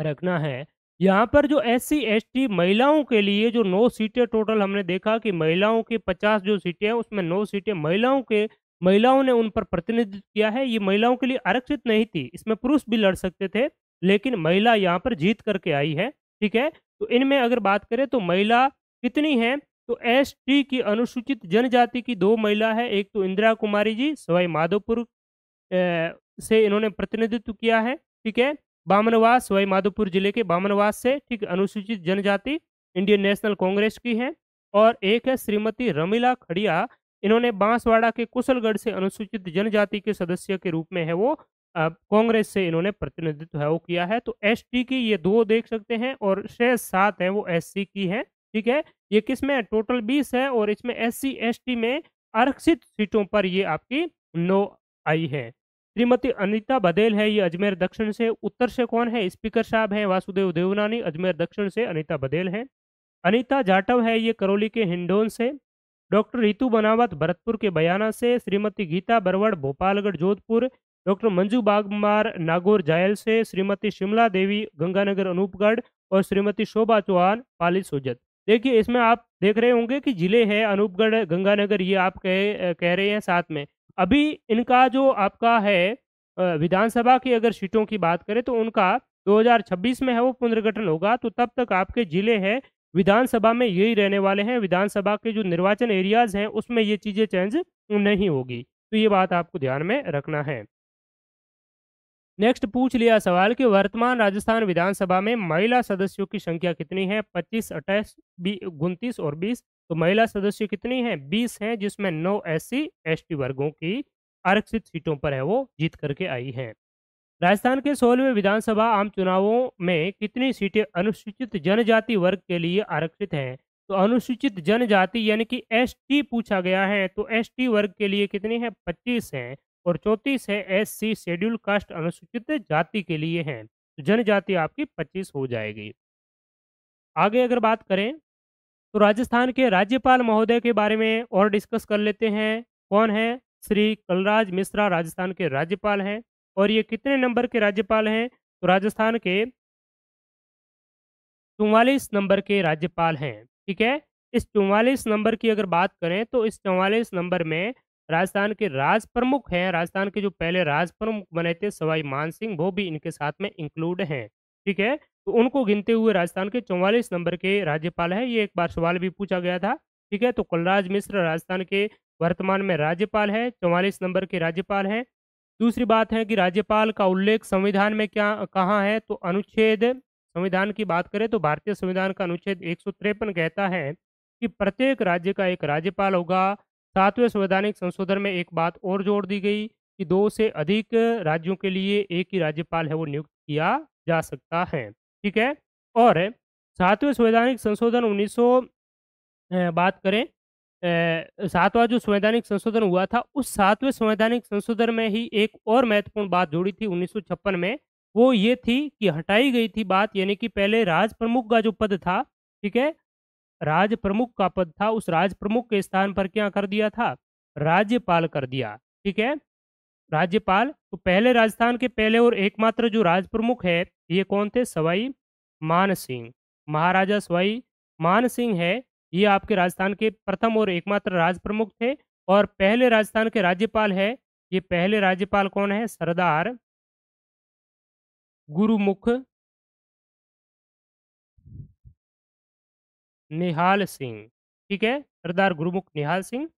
रखना है यहाँ पर जो एस सी एस टी महिलाओं के लिए जो नौ सीटें टोटल हमने देखा कि महिलाओं की पचास जो सीटें हैं उसमें नौ सीटें महिलाओं के महिलाओं ने उन पर प्रतिनिधित्व किया है ये महिलाओं के लिए आरक्षित नहीं थी इसमें पुरुष भी लड़ सकते थे लेकिन महिला यहाँ पर जीत करके आई है ठीक है तो इनमें अगर बात करें तो महिला कितनी है तो एस टी की अनुसूचित जनजाति की दो महिला है एक तो इंदिरा कुमारी जी सवाई माधोपुर से इन्होंने प्रतिनिधित्व किया है ठीक है बामनवास सवाई माधोपुर जिले के बामनवास से ठीक अनुसूचित जनजाति इंडियन नेशनल कांग्रेस की है और एक है श्रीमती रमीला खड़िया इन्होंने बांसवाड़ा के कुशलगढ़ से अनुसूचित जनजाति के सदस्य के रूप में है वो कांग्रेस से इन्होंने प्रतिनिधित्व है वो किया है तो एसटी की ये दो देख सकते हैं और शेष सात हैं वो एससी की हैं ठीक है ये किस में टोटल बीस है और इसमें एस सी एस टी में आरक्षित सीटों पर ये आपकी नो आई है श्रीमती अनिता बदेल है ये अजमेर दक्षिण से उत्तर से कौन है स्पीकर साहब हैं वासुदेव देवनानी अजमेर दक्षिण से अनिता बदेल हैं अनिता जाटव है ये करौली के हिंडोन से डॉक्टर रितु बनावत भरतपुर के बयाना से श्रीमती गीता बरवड़ भोपालगढ़ जोधपुर डॉक्टर मंजू बागमार नागौर जायल से श्रीमती शिमला देवी गंगानगर अनूपगढ़ और श्रीमती शोभा चौहान पाली सुजत देखिए इसमें आप देख रहे होंगे कि जिले हैं अनूपगढ़ गंगानगर ये आप कह कह रहे हैं साथ में अभी इनका जो आपका है विधानसभा की अगर सीटों की बात करें तो उनका 2026 में है वो पुनर्गठन होगा तो तब तक आपके जिले हैं विधानसभा में यही रहने वाले हैं विधानसभा के जो निर्वाचन एरियाज हैं उसमें ये चीज़ें चेंज नहीं होगी तो ये बात आपको ध्यान में रखना है नेक्स्ट पूछ लिया सवाल कि वर्तमान राजस्थान विधानसभा में महिला सदस्यों की संख्या कितनी है पच्चीस अट्ठाईस उनतीस और बीस तो महिला सदस्य कितनी है बीस हैं जिसमें नौ एस सी वर्गों की आरक्षित सीटों पर है वो जीत करके आई हैं राजस्थान के सोलहवें विधानसभा आम चुनावों में कितनी सीटें अनुसूचित जनजाति वर्ग के लिए आरक्षित हैं तो अनुसूचित जनजाति यानी कि एसटी पूछा गया है तो एसटी वर्ग के लिए कितनी है पच्चीस हैं और चौंतीस है एस सी शेड्यूल कास्ट अनुसूचित जाति के लिए हैं तो जनजाति आपकी पच्चीस हो जाएगी आगे अगर बात करें तो राजस्थान के राज्यपाल महोदय के बारे में और डिस्कस कर लेते हैं कौन है श्री कलराज मिश्रा राजस्थान के राज्यपाल हैं और ये कितने नंबर के राज्यपाल हैं तो राजस्थान के चौवालीस नंबर के राज्यपाल हैं ठीक है इस चौवालीस नंबर की अगर बात करें तो इस चौवालीस नंबर में राजस्थान के राज प्रमुख हैं राजस्थान के जो पहले राज प्रमुख बने थे सवाई मान सिंह वो भी इनके साथ में इंक्लूड हैं ठीक है तो उनको गिनते हुए राजस्थान के चौवालीस नंबर के राज्यपाल हैं ये एक बार सवाल भी पूछा गया था ठीक है तो कलराज मिश्र राजस्थान के वर्तमान में राज्यपाल है चौवालीस नंबर के राज्यपाल हैं दूसरी बात है कि राज्यपाल का उल्लेख संविधान में क्या कहाँ है तो अनुच्छेद संविधान की बात करें तो भारतीय संविधान का अनुच्छेद एक कहता है कि प्रत्येक राज्य का एक राज्यपाल होगा सातवें संवैधानिक संशोधन में एक बात और जोड़ दी गई कि दो से अधिक राज्यों के लिए एक ही राज्यपाल है वो नियुक्त किया जा सकता है ठीक है और सातवें संवैधानिक संशोधन उन्नीस बात करें सातवां जो संवैधानिक संशोधन हुआ था उस सातवें संवैधानिक संशोधन में ही एक और महत्वपूर्ण बात जोड़ी थी उन्नीस में वो ये थी कि हटाई गई थी बात यानी कि पहले राज प्रमुख का जो पद था ठीक है राज प्रमुख का पद था उस राज प्रमुख के स्थान पर क्या कर दिया था राज्यपाल कर दिया ठीक है राज्यपाल तो पहले राजस्थान के पहले और एकमात्र जो राज प्रमुख है ये कौन थे सवाई मान सिंह महाराजा सवाई मान सिंह है ये आपके राजस्थान के प्रथम और एकमात्र राज प्रमुख थे और पहले राजस्थान के राज्यपाल है ये पहले राज्यपाल कौन है सरदार गुरुमुख निहाल सिंह ठीक है सरदार गुरुमुख निहाल सिंह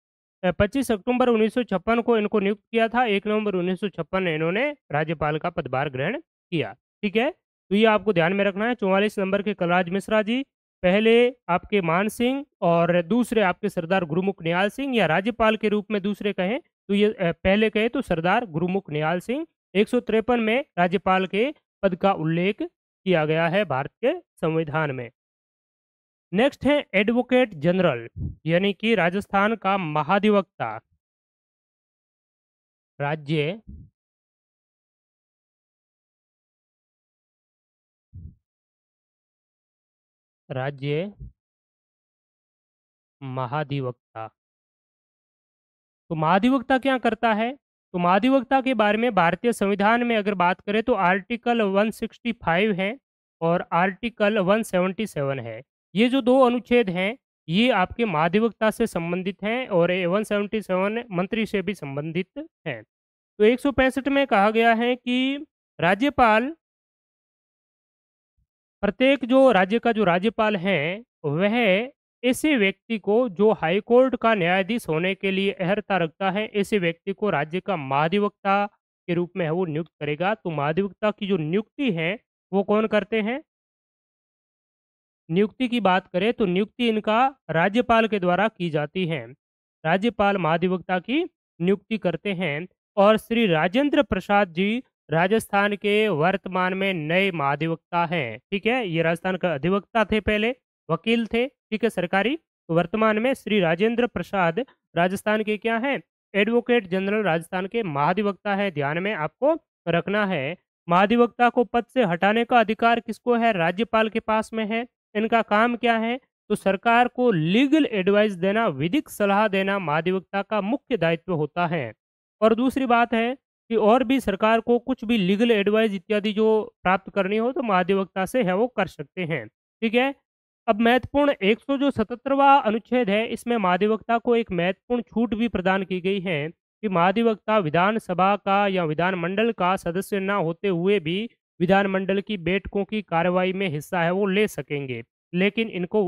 25 अक्टूबर उन्नीस को इनको नियुक्त किया था एक नवंबर उन्नीस में इन्होंने राज्यपाल का पदभार ग्रहण किया ठीक है तो ये आपको ध्यान में रखना है चौवालीस नंबर के कलराज मिश्रा जी पहले आपके मान सिंह और दूसरे आपके सरदार गुरुमुख निहाल सिंह या राज्यपाल के रूप में दूसरे कहें तो ये पहले कहे तो सरदार गुरुमुख निहाल सिंह एक में राज्यपाल के पद का उल्लेख किया गया है भारत के संविधान में नेक्स्ट है एडवोकेट जनरल यानी कि राजस्थान का महाधिवक्ता राज्य राज्य महाधिवक्ता तो महाधिवक्ता क्या करता है तो महाधिवक्ता के बारे में भारतीय संविधान में अगर बात करें तो आर्टिकल 165 है और आर्टिकल 177 है ये जो दो अनुच्छेद हैं ये आपके महाधिवक्ता से संबंधित हैं और वन सेवेंटी सेवन मंत्री से भी संबंधित हैं तो एक सौ पैंसठ में कहा गया है कि राज्यपाल प्रत्येक जो राज्य का जो राज्यपाल हैं वह ऐसे व्यक्ति को जो हाईकोर्ट का न्यायाधीश होने के लिए अहर्ता रखता है ऐसे व्यक्ति को राज्य का महाधिवक्ता के रूप में है वो नियुक्त करेगा तो महाधिवक्ता की जो नियुक्ति है वो कौन करते हैं नियुक्ति की बात करें तो नियुक्ति इनका राज्यपाल के द्वारा की जाती है राज्यपाल महाधिवक्ता की नियुक्ति करते हैं और श्री राजेंद्र प्रसाद जी राजस्थान के वर्तमान में नए महाधिवक्ता हैं ठीक है ये राजस्थान का अधिवक्ता थे पहले वकील थे ठीक है सरकारी वर्तमान में श्री राजेंद्र प्रसाद राजस्थान के क्या हैं एडवोकेट जनरल राजस्थान के महाधिवक्ता है ध्यान में आपको रखना है महाधिवक्ता को पद से हटाने का अधिकार किसको है राज्यपाल के पास में है इनका काम क्या है तो सरकार को लीगल एडवाइस देना विधिक सलाह देना महाधिवक्ता का मुख्य दायित्व होता है और दूसरी बात है कि और भी सरकार को कुछ भी लीगल एडवाइस इत्यादि जो प्राप्त करनी हो तो महाधिवक्ता से है वो कर सकते हैं ठीक है अब महत्वपूर्ण एक सौ जो सतहत्तरवा अनुच्छेद है इसमें महाधिवक्ता को एक महत्वपूर्ण छूट भी प्रदान की गई है कि महाधिवक्ता विधानसभा का या विधानमंडल का सदस्य न होते हुए भी विधानमंडल की बैठकों की कार्रवाई में हिस्सा है वो ले सकेंगे लेकिन इनको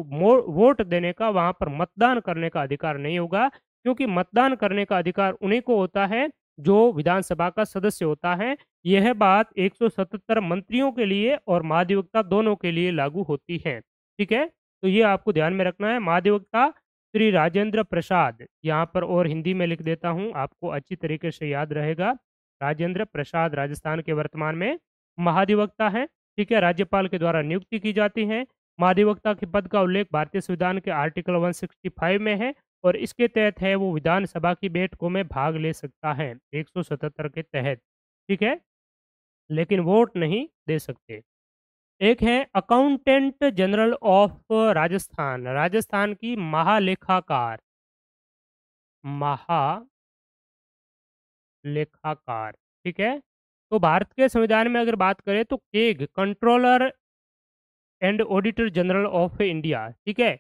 वोट देने का वहां पर मतदान करने का अधिकार नहीं होगा क्योंकि मतदान करने का अधिकार उन्हीं को होता है जो विधानसभा का सदस्य होता है यह बात 177 मंत्रियों के लिए और महाधिवक्ता दोनों के लिए लागू होती है ठीक है तो ये आपको ध्यान में रखना है महाधिवक्ता श्री राजेंद्र प्रसाद यहाँ पर और हिंदी में लिख देता हूँ आपको अच्छी तरीके से याद रहेगा राजेंद्र प्रसाद राजस्थान के वर्तमान में महाधिवक्ता हैं ठीक है राज्यपाल के द्वारा नियुक्ति की जाती है महाधिवक्ता के पद का उल्लेख भारतीय संविधान के आर्टिकल 165 में है और इसके तहत है वो विधानसभा की बैठकों में भाग ले सकता है 177 के तहत ठीक है लेकिन वोट नहीं दे सकते एक है accountant general of Rajasthan Rajasthan की महालेखाकार महालेखाकार ठीक है तो भारत के संविधान में अगर बात करें तो CAG controller and auditor general of India ठीक है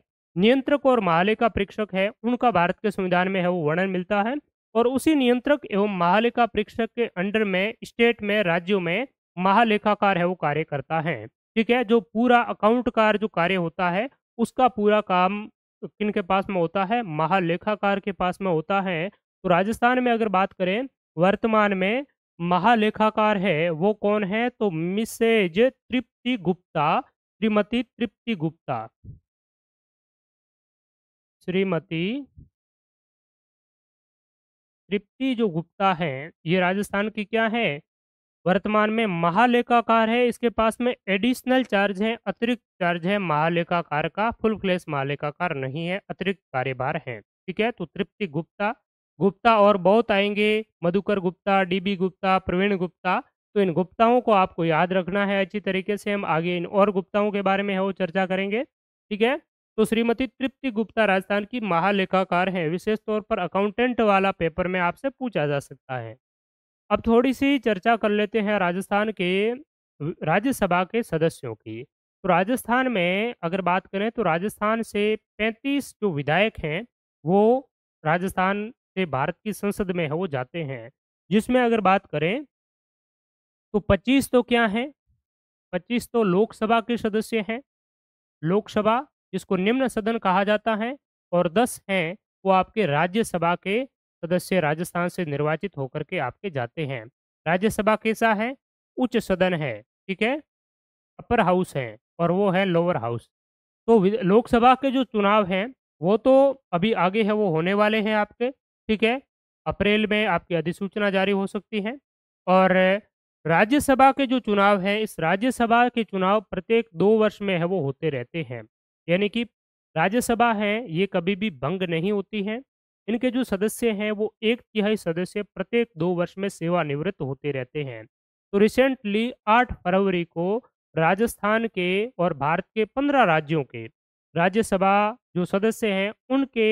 नियंत्रक और महालेखा परीक्षक है उनका भारत के संविधान में है वो वर्णन मिलता है और उसी नियंत्रक एवं महालेखा परीक्षक के अंडर में स्टेट में राज्यों में महालेखाकार है वो कार्य करता है ठीक है जो पूरा अकाउंटकार जो कार्य होता है उसका पूरा काम किन के पास में होता है महालेखाकार के पास में होता है तो राजस्थान में अगर बात करें वर्तमान में महालेखाकार है वो कौन है तो मिसेज तृप्ति गुप्ता श्रीमती तृप्ति गुप्ता श्रीमती तृप्ति जो गुप्ता है ये राजस्थान की क्या है वर्तमान में महालेखाकार है इसके पास में एडिशनल चार्ज है अतिरिक्त चार्ज है महालेखाकार का फुल फ्लेस महालेखाकार नहीं है अतिरिक्त कार्यभार है ठीक है तो तृप्ति गुप्ता गुप्ता और बहुत आएंगे मधुकर गुप्ता डीबी गुप्ता प्रवीण गुप्ता तो इन गुप्ताओं को आपको याद रखना है अच्छी तरीके से हम आगे इन और गुप्ताओं के बारे में है वो चर्चा करेंगे ठीक है तो श्रीमती तृप्ति गुप्ता राजस्थान की महालेखाकार हैं विशेष तौर पर अकाउंटेंट वाला पेपर में आपसे पूछा जा सकता है अब थोड़ी सी चर्चा कर लेते हैं राजस्थान के राज्यसभा के सदस्यों की तो राजस्थान में अगर बात करें तो राजस्थान से 35 जो विधायक हैं वो राजस्थान से भारत की संसद में है वो जाते हैं जिसमें अगर बात करें तो 25 तो क्या है 25 तो लोकसभा के सदस्य हैं लोकसभा जिसको निम्न सदन कहा जाता है और 10 हैं वो आपके राज्यसभा के सदस्य राजस्थान से निर्वाचित होकर के आपके जाते हैं राज्यसभा कैसा है उच्च सदन है ठीक है अपर हाउस है और वो है लोअर हाउस तो लोकसभा के जो चुनाव हैं वो तो अभी आगे है वो होने वाले हैं आपके ठीक है अप्रैल में आपकी अधिसूचना जारी हो सकती है और राज्यसभा के जो चुनाव हैं इस राज्यसभा के चुनाव प्रत्येक दो वर्ष में है वो होते रहते हैं यानी कि राज्यसभा है ये कभी भी भंग नहीं होती है इनके जो सदस्य हैं वो एक तिहाई सदस्य प्रत्येक दो वर्ष में सेवानिवृत्त होते रहते हैं तो रिसेंटली आठ फरवरी को राजस्थान के और भारत के पंद्रह राज्यों के राज्यसभा जो सदस्य हैं उनके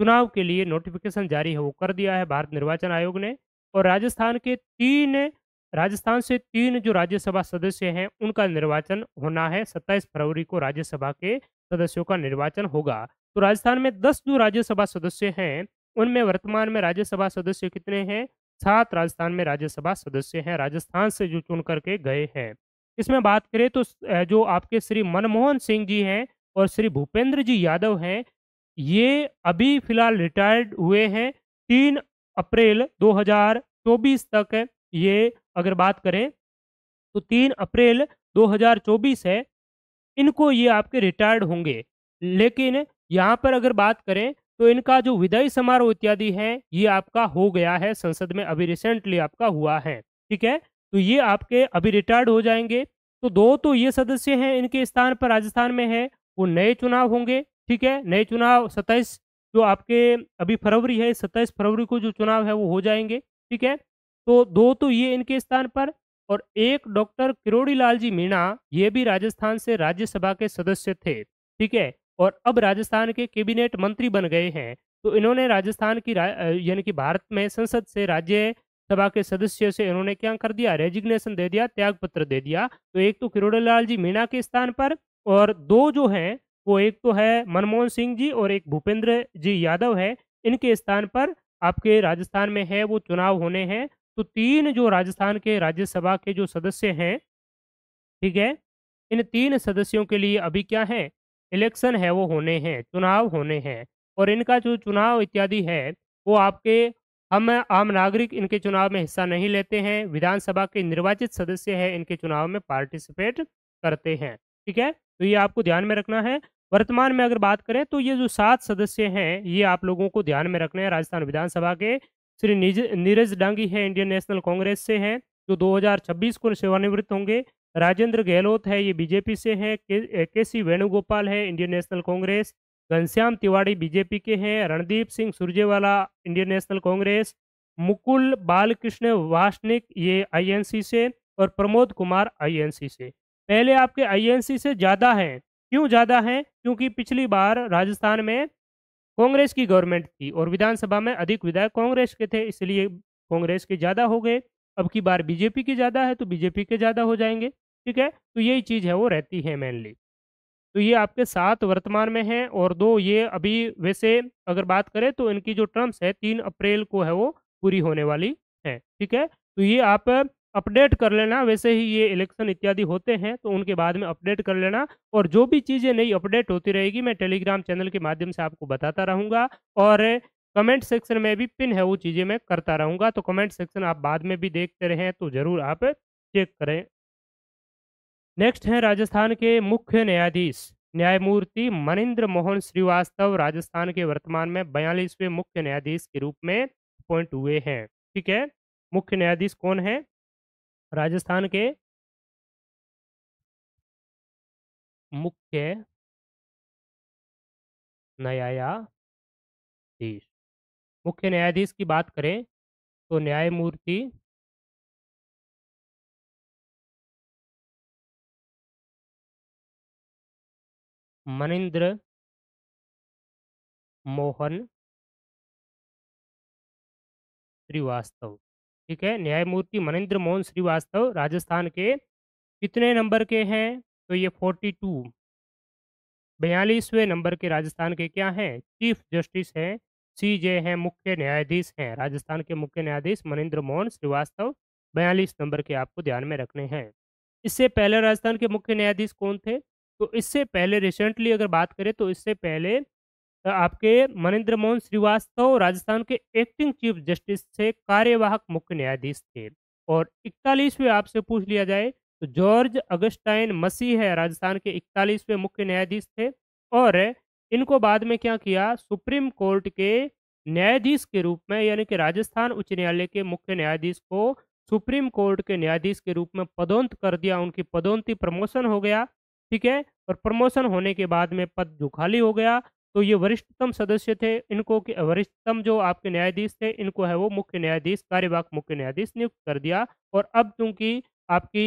चुनाव के लिए नोटिफिकेशन जारी है वो कर दिया है भारत निर्वाचन आयोग ने और राजस्थान के तीन राजस्थान से तीन जो राज्यसभा सदस्य हैं उनका निर्वाचन होना है 27 फरवरी को राज्यसभा के सदस्यों का निर्वाचन होगा तो राजस्थान में 10 जो राज्यसभा सदस्य हैं उनमें वर्तमान में राज्यसभा सदस्य कितने हैं सात राजस्थान में राज्यसभा सदस्य हैं राजस्थान से जो चुन करके गए हैं इसमें बात करें तो जो आपके श्री मनमोहन सिंह जी हैं और श्री भूपेंद्र जी यादव हैं ये अभी फिलहाल रिटायर्ड हुए हैं तीन अप्रैल 2024 तक ये अगर बात करें तो तीन अप्रैल 2024 है इनको ये आपके रिटायर्ड होंगे लेकिन यहाँ पर अगर बात करें तो इनका जो विदाई समारोह इत्यादि है ये आपका हो गया है संसद में अभी रिसेंटली आपका हुआ है ठीक है तो ये आपके अभी रिटायर्ड हो जाएंगे तो दो तो ये सदस्य हैं इनके स्थान पर राजस्थान में है वो नए चुनाव होंगे ठीक है नए चुनाव सत्ताईस जो आपके अभी फरवरी है सत्ताईस फरवरी को जो चुनाव है वो हो जाएंगे ठीक है तो दो तो ये इनके स्थान पर और एक डॉक्टर किरोड़ी लाल जी मीणा ये भी राजस्थान से राज्यसभा के सदस्य थे ठीक है और अब राजस्थान के कैबिनेट मंत्री बन गए हैं तो इन्होंने राजस्थान की रा, यानी कि भारत में संसद से राज्य सभा के सदस्य से इन्होंने क्या कर दिया रेजिग्नेशन दे दिया त्यागपत्र दे दिया तो एक तो लाल जी मीणा के स्थान पर और दो जो हैं वो एक तो है मनमोहन सिंह जी और एक भूपेंद्र जी यादव है इनके स्थान पर आपके राजस्थान में है वो चुनाव होने हैं तो तीन जो राजस्थान के राज्यसभा के जो सदस्य हैं ठीक है इन तीन सदस्यों के लिए अभी क्या है इलेक्शन है वो होने हैं चुनाव होने हैं और इनका जो चुनाव इत्यादि है वो आपके हम आम नागरिक इनके चुनाव में हिस्सा नहीं लेते हैं विधानसभा के निर्वाचित सदस्य हैं इनके चुनाव में पार्टिसिपेट करते हैं ठीक है तो ये आपको ध्यान में रखना है वर्तमान में अगर बात करें तो ये जो सात सदस्य हैं ये आप लोगों को ध्यान में रखने हैं राजस्थान विधानसभा के श्री नीरज डांगी है इंडियन नेशनल कांग्रेस से हैं जो 2026 को सेवानिवृत्त होंगे राजेंद्र गहलोत है ये बीजेपी से हैं के, के सी वेणुगोपाल है Indian National Congress Ghanshyam Tiwari BJP के हैं Randeep Singh Surjewala Indian National Congress Mukul Balkrishna Wasnik ये आईएनसी से और प्रमोद कुमार आईएनसी से पहले आपके आईएनसी से ज़्यादा हैं क्यों ज़्यादा है क्योंकि पिछली बार राजस्थान में कांग्रेस की गवर्नमेंट थी और विधानसभा में अधिक विधायक कांग्रेस के थे इसलिए कांग्रेस के ज़्यादा हो गए अब की बार बीजेपी के ज़्यादा है तो बीजेपी के ज़्यादा हो जाएंगे ठीक है तो यही चीज़ है वो रहती है मेनली तो ये आपके सात वर्तमान में हैं और दो ये अभी वैसे अगर बात करें तो इनकी जो टर्म्स है तीन अप्रैल को है वो पूरी होने वाली है ठीक है तो ये आप अपडेट कर लेना वैसे ही ये इलेक्शन इत्यादि होते हैं तो उनके बाद में अपडेट कर लेना और जो भी चीज़ें नई अपडेट होती रहेगी मैं टेलीग्राम चैनल के माध्यम से आपको बताता रहूँगा और कमेंट सेक्शन में भी पिन है वो चीज़ें मैं करता रहूँगा तो कमेंट सेक्शन आप बाद में भी देखते रहें तो ज़रूर आप चेक करें नेक्स्ट हैं राजस्थान के मुख्य न्यायाधीश न्यायमूर्ति मनिंद्र मोहन श्रीवास्तव राजस्थान के वर्तमान में बयालीसवें मुख्य न्यायाधीश के रूप में अपॉइंट हुए हैं ठीक है मुख्य न्यायाधीश कौन है राजस्थान के मुख्य न्यायाधीश मुख्य न्यायाधीश की बात करें तो न्यायमूर्ति मनिंद्र मोहन श्रीवास्तव ठीक है न्यायमूर्ति मनेंद्र मोहन श्रीवास्तव राजस्थान के कितने नंबर के हैं तो ये फोर्टी टू बयालीसवें नंबर के राजस्थान के क्या हैं चीफ जस्टिस हैं सी जे हैं मुख्य न्यायाधीश हैं राजस्थान के मुख्य न्यायाधीश मनिंद्र मोहन श्रीवास्तव बयालीस नंबर के आपको ध्यान में रखने हैं इससे पहले राजस्थान के मुख्य न्यायाधीश कौन थे तो इससे पहले रिसेंटली अगर बात करें तो इससे पहले आपके मनेन्द्र मोहन श्रीवास्तव राजस्थान के एक्टिंग चीफ जस्टिस थे कार्यवाहक मुख्य न्यायाधीश थे और इकतालीसवें आपसे पूछ लिया जाए तो जॉर्ज अगस्टाइन मसीह है राजस्थान के इकतालीसवें मुख्य न्यायाधीश थे और इनको बाद में क्या किया सुप्रीम कोर्ट के न्यायाधीश के रूप में यानी कि राजस्थान उच्च न्यायालय के मुख्य न्यायाधीश को सुप्रीम कोर्ट के न्यायाधीश के रूप में पदोन्त कर दिया उनकी पदोन्ति प्रमोशन हो गया ठीक है और प्रमोशन होने के बाद में पद जो खाली हो गया तो ये वरिष्ठतम सदस्य थे इनको वरिष्ठतम जो आपके न्यायाधीश थे इनको है वो मुख्य न्यायाधीश कार्यवाहक मुख्य न्यायाधीश नियुक्त कर दिया और अब चूंकि आपकी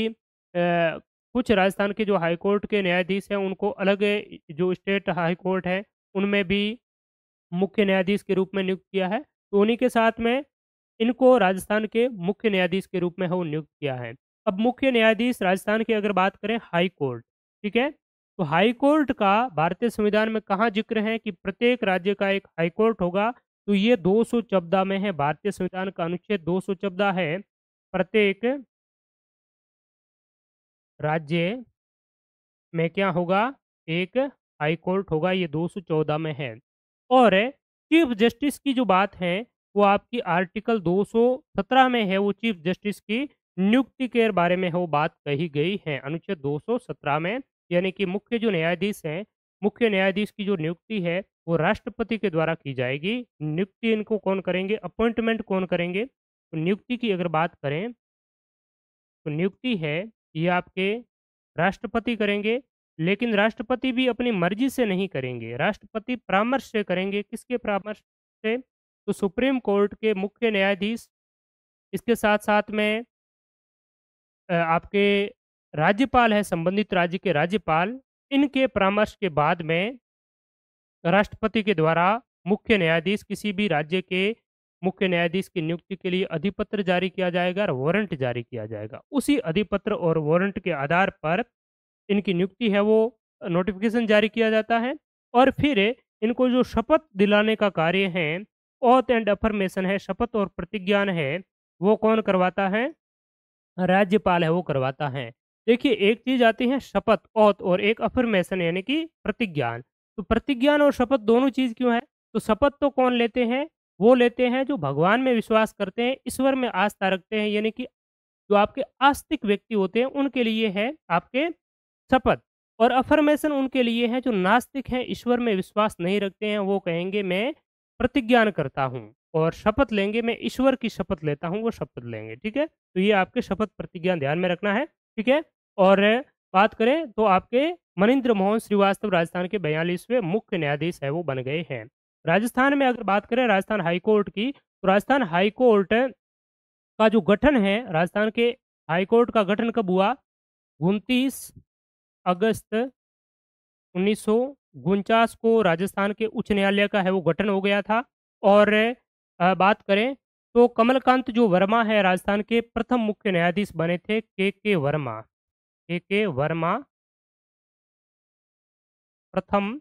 कुछ राजस्थान के जो हाईकोर्ट के न्यायाधीश हैं उनको अलग जो स्टेट हाईकोर्ट है उनमें भी मुख्य न्यायाधीश के रूप में नियुक्त किया है तो उन्हीं के साथ में इनको राजस्थान के मुख्य न्यायाधीश के रूप में वो नियुक्त किया है अब मुख्य न्यायाधीश राजस्थान की अगर बात करें हाई कोर्ट ठीक है तो हाई कोर्ट का भारतीय संविधान में कहाँ जिक्र है कि प्रत्येक राज्य का एक हाई कोर्ट होगा तो ये दो सौ में है भारतीय संविधान का अनुच्छेद दो सौ है प्रत्येक राज्य में क्या होगा एक हाई कोर्ट होगा ये 214 में है और चीफ जस्टिस की जो बात है वो आपकी आर्टिकल 217 में है वो चीफ जस्टिस की नियुक्ति के बारे में वो बात कही गई है अनुच्छेद 217 में यानी कि मुख्य जो न्यायाधीश हैं मुख्य न्यायाधीश की जो नियुक्ति है वो राष्ट्रपति के द्वारा की जाएगी नियुक्ति इनको कौन करेंगे अपॉइंटमेंट कौन करेंगे तो नियुक्ति की अगर बात करें तो नियुक्ति है ये आपके राष्ट्रपति करेंगे लेकिन राष्ट्रपति भी अपनी मर्जी से नहीं करेंगे राष्ट्रपति परामर्श से करेंगे किसके परामर्श से तो सुप्रीम कोर्ट के मुख्य न्यायाधीश इसके साथ साथ में आपके राज्यपाल है संबंधित राज्य के राज्यपाल इनके परामर्श के बाद में राष्ट्रपति के द्वारा मुख्य न्यायाधीश किसी भी राज्य के मुख्य न्यायाधीश की नियुक्ति के लिए अधिपत्र जारी किया जाएगा और वारंट जारी किया जाएगा उसी अधिपत्र और वारंट के आधार पर इनकी नियुक्ति है वो नोटिफिकेशन जारी किया जाता है और फिर इनको जो शपथ दिलाने का कार्य है ऑथ एंड अफर्मेशन है शपथ और प्रतिज्ञान है वो कौन करवाता है राज्यपाल है वो करवाता है देखिए एक चीज आती है शपथ औत और एक अफर्मेशन यानी कि प्रतिज्ञान तो प्रतिज्ञान और शपथ दोनों चीज क्यों है तो शपथ तो कौन लेते हैं वो लेते हैं जो भगवान में विश्वास करते हैं ईश्वर में आस्था रखते हैं यानी कि जो आपके आस्तिक व्यक्ति होते हैं उनके लिए है आपके शपथ और अफर्मेशन उनके लिए है जो नास्तिक हैं ईश्वर में विश्वास नहीं रखते हैं वो कहेंगे मैं प्रतिज्ञान करता हूँ और शपथ लेंगे मैं ईश्वर की शपथ लेता हूँ वो शपथ लेंगे ठीक है तो ये आपके शपथ प्रतिज्ञान ध्यान में रखना है ठीक है और बात करें तो आपके मनिंद्र मोहन श्रीवास्तव राजस्थान के बयालीसवें मुख्य न्यायाधीश है वो बन गए हैं राजस्थान में अगर बात करें राजस्थान हाईकोर्ट की तो राजस्थान हाईकोर्ट का जो गठन है राजस्थान के हाईकोर्ट का गठन कब हुआ उनतीस अगस्त उन्नीस को राजस्थान के उच्च न्यायालय का है वो गठन हो गया था और बात करें तो कमलकांत जो वर्मा है राजस्थान के प्रथम मुख्य न्यायाधीश बने थे के के वर्मा के के वर्मा प्रथम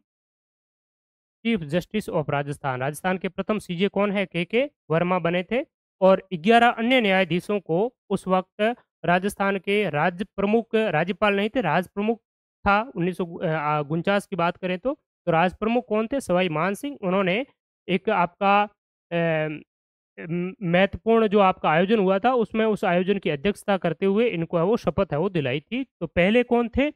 chief justice of Rajasthan Rajasthan के प्रथम सीजे कौन है के के वर्मा बने थे और 11 अन्य न्यायाधीशों को उस वक्त राजस्थान के राज्य प्रमुख राज्यपाल नहीं थे राज प्रमुख था उन्नीस की बात करें तो, तो राज प्रमुख कौन थे सवाई मान सिंह उन्होंने एक आपका महत्वपूर्ण जो आपका आयोजन हुआ था उसमें उस आयोजन की अध्यक्षता करते हुए इनको वो शपथ है वो दिलाई थी तो पहले कौन थे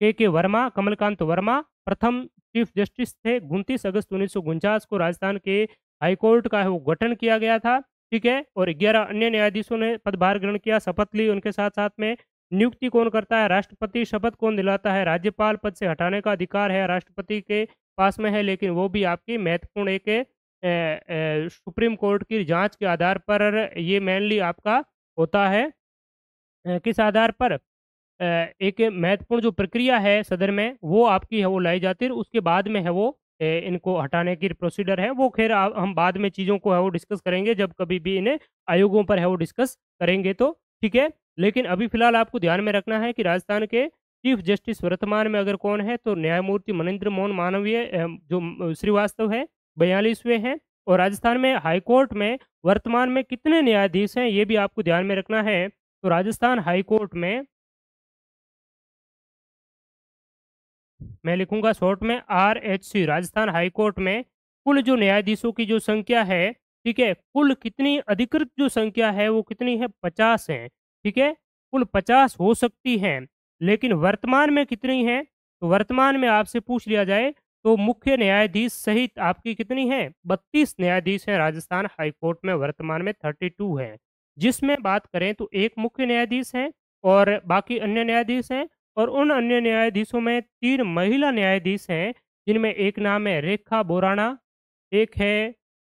के के वर्मा कमलकांत वर्मा प्रथम चीफ जस्टिस थे उनतीस अगस्त उन्नीस को राजस्थान के हाईकोर्ट का वो गठन किया गया था ठीक है और ग्यारह अन्य न्यायाधीशों ने पदभार ग्रहण किया शपथ ली उनके साथ साथ में नियुक्ति कौन करता है राष्ट्रपति शपथ कौन दिलाता है राज्यपाल पद से हटाने का अधिकार है राष्ट्रपति के पास में है लेकिन वो भी आपकी महत्वपूर्ण एक सुप्रीम कोर्ट की जांच के आधार पर ये मेनली आपका होता है किस आधार पर एक महत्वपूर्ण जो प्रक्रिया है सदर में वो आपकी है वो लाई जाती है उसके बाद में है वो इनको हटाने की प्रोसीडर है वो खैर हम बाद में चीज़ों को है वो डिस्कस करेंगे जब कभी भी इन्हें आयोगों पर है वो डिस्कस करेंगे तो ठीक है लेकिन अभी फिलहाल आपको ध्यान में रखना है कि राजस्थान के चीफ जस्टिस वर्तमान में अगर कौन है तो न्यायमूर्ति मनिंद्र मोहन मानवीय जो श्रीवास्तव है बयालीसवें हैं और राजस्थान में हाईकोर्ट में वर्तमान में कितने न्यायाधीश हैं ये भी आपको ध्यान में रखना है तो राजस्थान हाईकोर्ट में मैं लिखूंगा शॉर्ट में R H C Rajasthan high court में कुल जो न्यायाधीशों की जो संख्या है ठीक है कुल कितनी अधिकृत जो संख्या है वो कितनी है पचास है ठीक है कुल पचास हो सकती है लेकिन वर्तमान में कितनी है तो वर्तमान में आपसे पूछ लिया जाए तो मुख्य न्यायाधीश सहित आपकी कितनी है बत्तीस न्यायाधीश हैं राजस्थान हाईकोर्ट में वर्तमान में थर्टी टू है जिसमें बात करें तो एक मुख्य न्यायाधीश है और बाकी अन्य न्यायाधीश हैं और उन अन्य न्यायाधीशों में तीन महिला न्यायाधीश हैं जिनमें एक नाम है रेखा बोराना एक है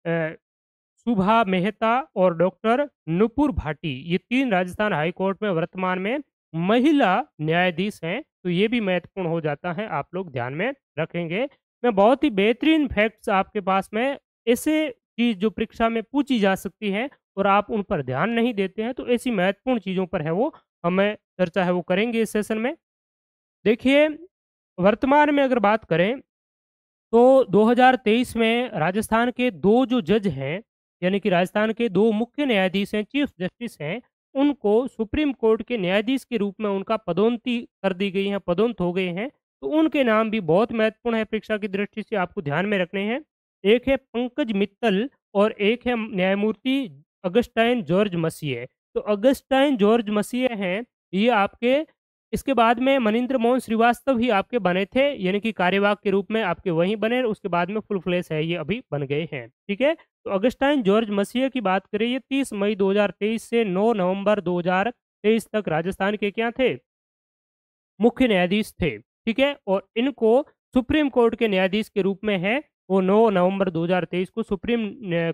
सुभा मेहता और डॉक्टर नुपुर भाटी ये तीन राजस्थान हाईकोर्ट में वर्तमान में महिला न्यायाधीश हैं तो ये भी महत्वपूर्ण हो जाता है आप लोग ध्यान में रखेंगे मैं बहुत ही बेहतरीन फैक्ट्स आपके पास में ऐसे चीज़ जो परीक्षा में पूछी जा सकती है और आप उन पर ध्यान नहीं देते हैं तो ऐसी महत्वपूर्ण चीज़ों पर है वो हमें चर्चा है वो करेंगे इस सेशन में देखिए वर्तमान में अगर बात करें तो 2023 में राजस्थान के दो जो जज हैं यानी कि राजस्थान के दो मुख्य न्यायाधीश हैं चीफ जस्टिस हैं उनको सुप्रीम कोर्ट के न्यायाधीश के रूप में उनका पदोन्नति कर दी गई है पदोन्त हो गए हैं तो उनके नाम भी बहुत महत्वपूर्ण है परीक्षा की दृष्टि से आपको ध्यान में रखने हैं एक है पंकज मित्तल और एक है न्यायमूर्ति अगस्टाइन जॉर्ज मसीह तो अगस्टाइन जॉर्ज मसीह हैं ये आपके इसके बाद में मनिंद्र मोहन श्रीवास्तव ही आपके बने थे यानी कि कार्यवाहक के रूप में आपके वहीं बने उसके बाद में फुल फ्लेश है ये अभी बन गए हैं ठीक है तो अगस्टाइन जॉर्ज मसीह की बात करें ये 30 मई 2023 से 9 नवंबर 2023 तक राजस्थान के क्या थे मुख्य न्यायाधीश थे ठीक है और इनको सुप्रीम कोर्ट के न्यायाधीश के रूप में है वो 9 नवंबर 2023 को सुप्रीम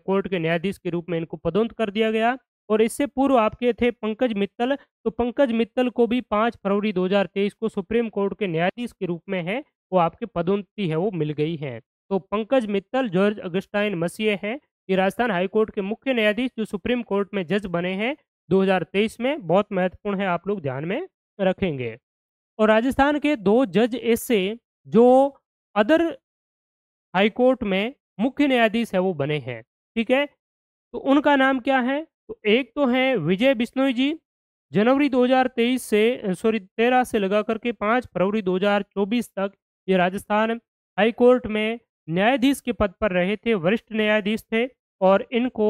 कोर्ट के न्यायाधीश के रूप में इनको पदोन्त कर दिया गया और इससे पूर्व आपके थे पंकज मित्तल तो पंकज मित्तल को भी पाँच फरवरी 2023 को सुप्रीम कोर्ट के न्यायाधीश के रूप में है वो आपके पदोन्नति है वो मिल गई है तो पंकज मित्तल जॉर्ज अगस्टाइन मसीह हैं ये राजस्थान हाईकोर्ट के मुख्य न्यायाधीश जो सुप्रीम कोर्ट में जज बने हैं 2023 में बहुत महत्वपूर्ण है आप लोग ध्यान में रखेंगे और राजस्थान के दो जज ऐसे जो अदर हाईकोर्ट में मुख्य न्यायाधीश है वो बने हैं ठीक है तो उनका नाम क्या है तो एक तो है विजय बिश्नोई जी जनवरी 2023 से सॉरी 13 से लगा करके 5 फरवरी 2024 तक ये राजस्थान हाईकोर्ट में न्यायाधीश के पद पर रहे थे वरिष्ठ न्यायाधीश थे और इनको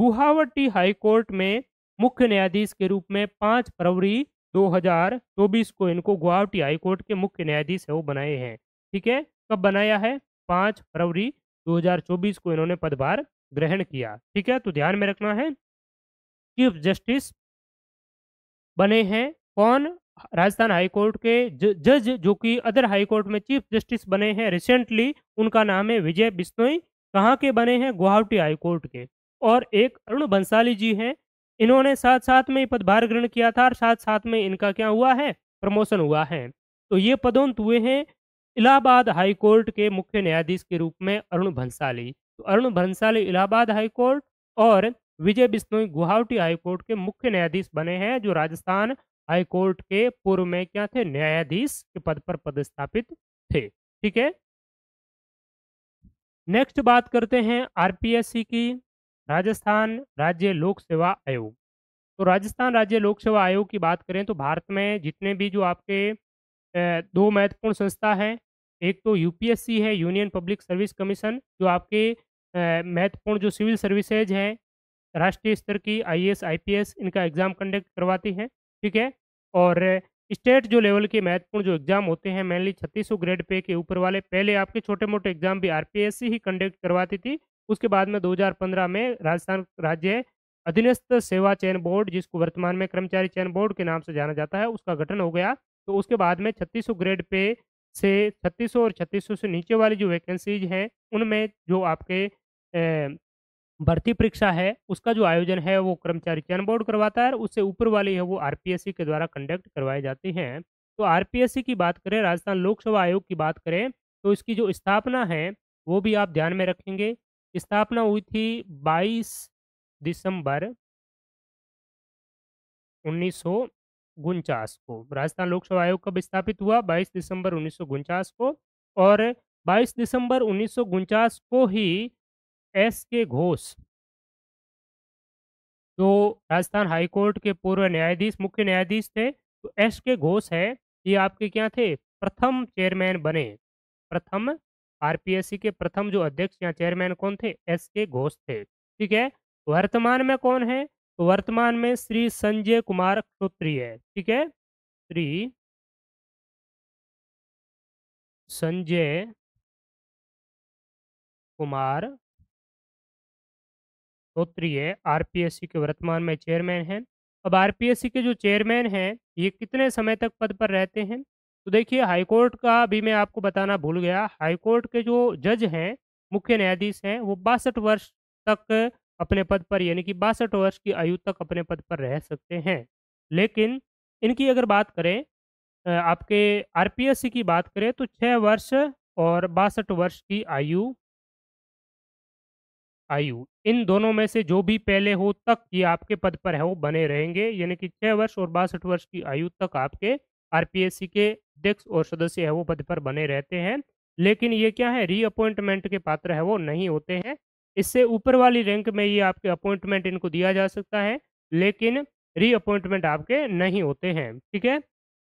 गुवाहाटी हाईकोर्ट में मुख्य न्यायाधीश के रूप में 5 फरवरी 2024 को इनको गुवाहाटी हाईकोर्ट के मुख्य न्यायाधीश है वो बनाए हैं ठीक है कब बनाया है पाँच फरवरी 2024 को इन्होंने पदभार ग्रहण किया ठीक है तो ध्यान में रखना है चीफ जस्टिस बने हैं कौन राजस्थान हाई कोर्ट के जज जो कि अदर हाई कोर्ट में चीफ जस्टिस बने हैं रिसेंटली उनका नाम है विजय बिश्नोई कहाँ के बने हैं गुवाहाटी हाई कोर्ट के और एक अरुण बंसाली जी हैं इन्होंने साथ साथ में पदभार ग्रहण किया था और साथ साथ में इनका क्या हुआ है प्रमोशन हुआ है तो ये पदोन्त हुए हैं इलाहाबाद हाई कोर्ट के मुख्य न्यायाधीश के रूप में अरुण भंसाली तो अरुण भंसाली इलाहाबाद हाई कोर्ट और विजय बिश्नोई गुवाहाटी हाईकोर्ट के मुख्य न्यायाधीश बने हैं जो राजस्थान हाईकोर्ट के पूर्व में क्या थे न्यायाधीश के पद पर पदस्थापित थे ठीक है नेक्स्ट बात करते हैं आरपीएससी की राजस्थान राज्य लोक सेवा आयोग तो राजस्थान राज्य लोक सेवा आयोग की बात करें तो भारत में जितने भी जो आपके दो महत्वपूर्ण संस्था हैं एक तो यूपीएससी है यूनियन पब्लिक सर्विस कमीशन जो आपके महत्वपूर्ण जो सिविल सर्विसेज हैं राष्ट्रीय स्तर की आईएएस आईपीएस इनका एग्ज़ाम कंडक्ट करवाती हैं ठीक है और स्टेट जो लेवल के महत्वपूर्ण जो एग्ज़ाम होते हैं मेनली छत्तीस ग्रेड पे के ऊपर वाले पहले आपके छोटे मोटे एग्ज़ाम भी आर ही कंडक्ट करवाती थी उसके बाद में 2015 में राजस्थान राज्य अधीनस्थ सेवा चयन बोर्ड जिसको वर्तमान में कर्मचारी चयन बोर्ड के नाम से जाना जाता है उसका गठन हो गया तो उसके बाद में छत्तीस ग्रेड पे से छत्तीस और छत्तीस से नीचे वाली जो वैकेंसीज हैं उनमें जो आपके भर्ती परीक्षा है उसका जो आयोजन है वो कर्मचारी चयन बोर्ड करवाता है उससे ऊपर वाली है वो आर के द्वारा कंडक्ट करवाए जाते हैं तो आर की बात करें राजस्थान लोक सेवा आयोग की बात करें तो इसकी जो स्थापना है वो भी आप ध्यान में रखेंगे स्थापना हुई थी 22 दिसंबर उन्नीस को राजस्थान लोक सेवा आयोग कब स्थापित हुआ 22 दिसंबर उन्नीस को और 22 दिसंबर उन्नीस को ही एस के घोष जो तो राजस्थान हाईकोर्ट के पूर्व न्यायाधीश मुख्य न्यायाधीश थे तो एस के घोष है ये आपके क्या थे प्रथम चेयरमैन बने प्रथम आरपीएससी के प्रथम जो अध्यक्ष या चेयरमैन कौन थे एस के घोष थे ठीक है तो वर्तमान में कौन है तो वर्तमान में श्री संजय कुमार क्षोत्री है ठीक है श्री संजय कुमार श्रोत्रिय आरपीएससी के वर्तमान में चेयरमैन हैं अब आरपीएससी के जो चेयरमैन हैं ये कितने समय तक पद पर रहते हैं तो देखिए हाईकोर्ट का भी मैं आपको बताना भूल गया हाईकोर्ट के जो जज हैं मुख्य न्यायाधीश हैं वो बासठ वर्ष तक अपने पद पर यानी कि बासठ वर्ष की आयु तक अपने पद पर रह सकते हैं लेकिन इनकी अगर बात करें आपके आरपीएससी की बात करें तो छः वर्ष और बासठ वर्ष की आयु आयु इन दोनों में से जो भी पहले हो तक ये आपके पद पर है वो बने रहेंगे यानी कि छः वर्ष और बासठ वर्ष की आयु तक आपके आरपीएससी के अध्यक्ष और सदस्य है वो पद पर बने रहते हैं लेकिन ये क्या है रीअपॉइंटमेंट के पात्र है वो नहीं होते हैं इससे ऊपर वाली रैंक में ये आपके अपॉइंटमेंट इनको दिया जा सकता है लेकिन रीअपॉइंटमेंट आपके नहीं होते हैं ठीक है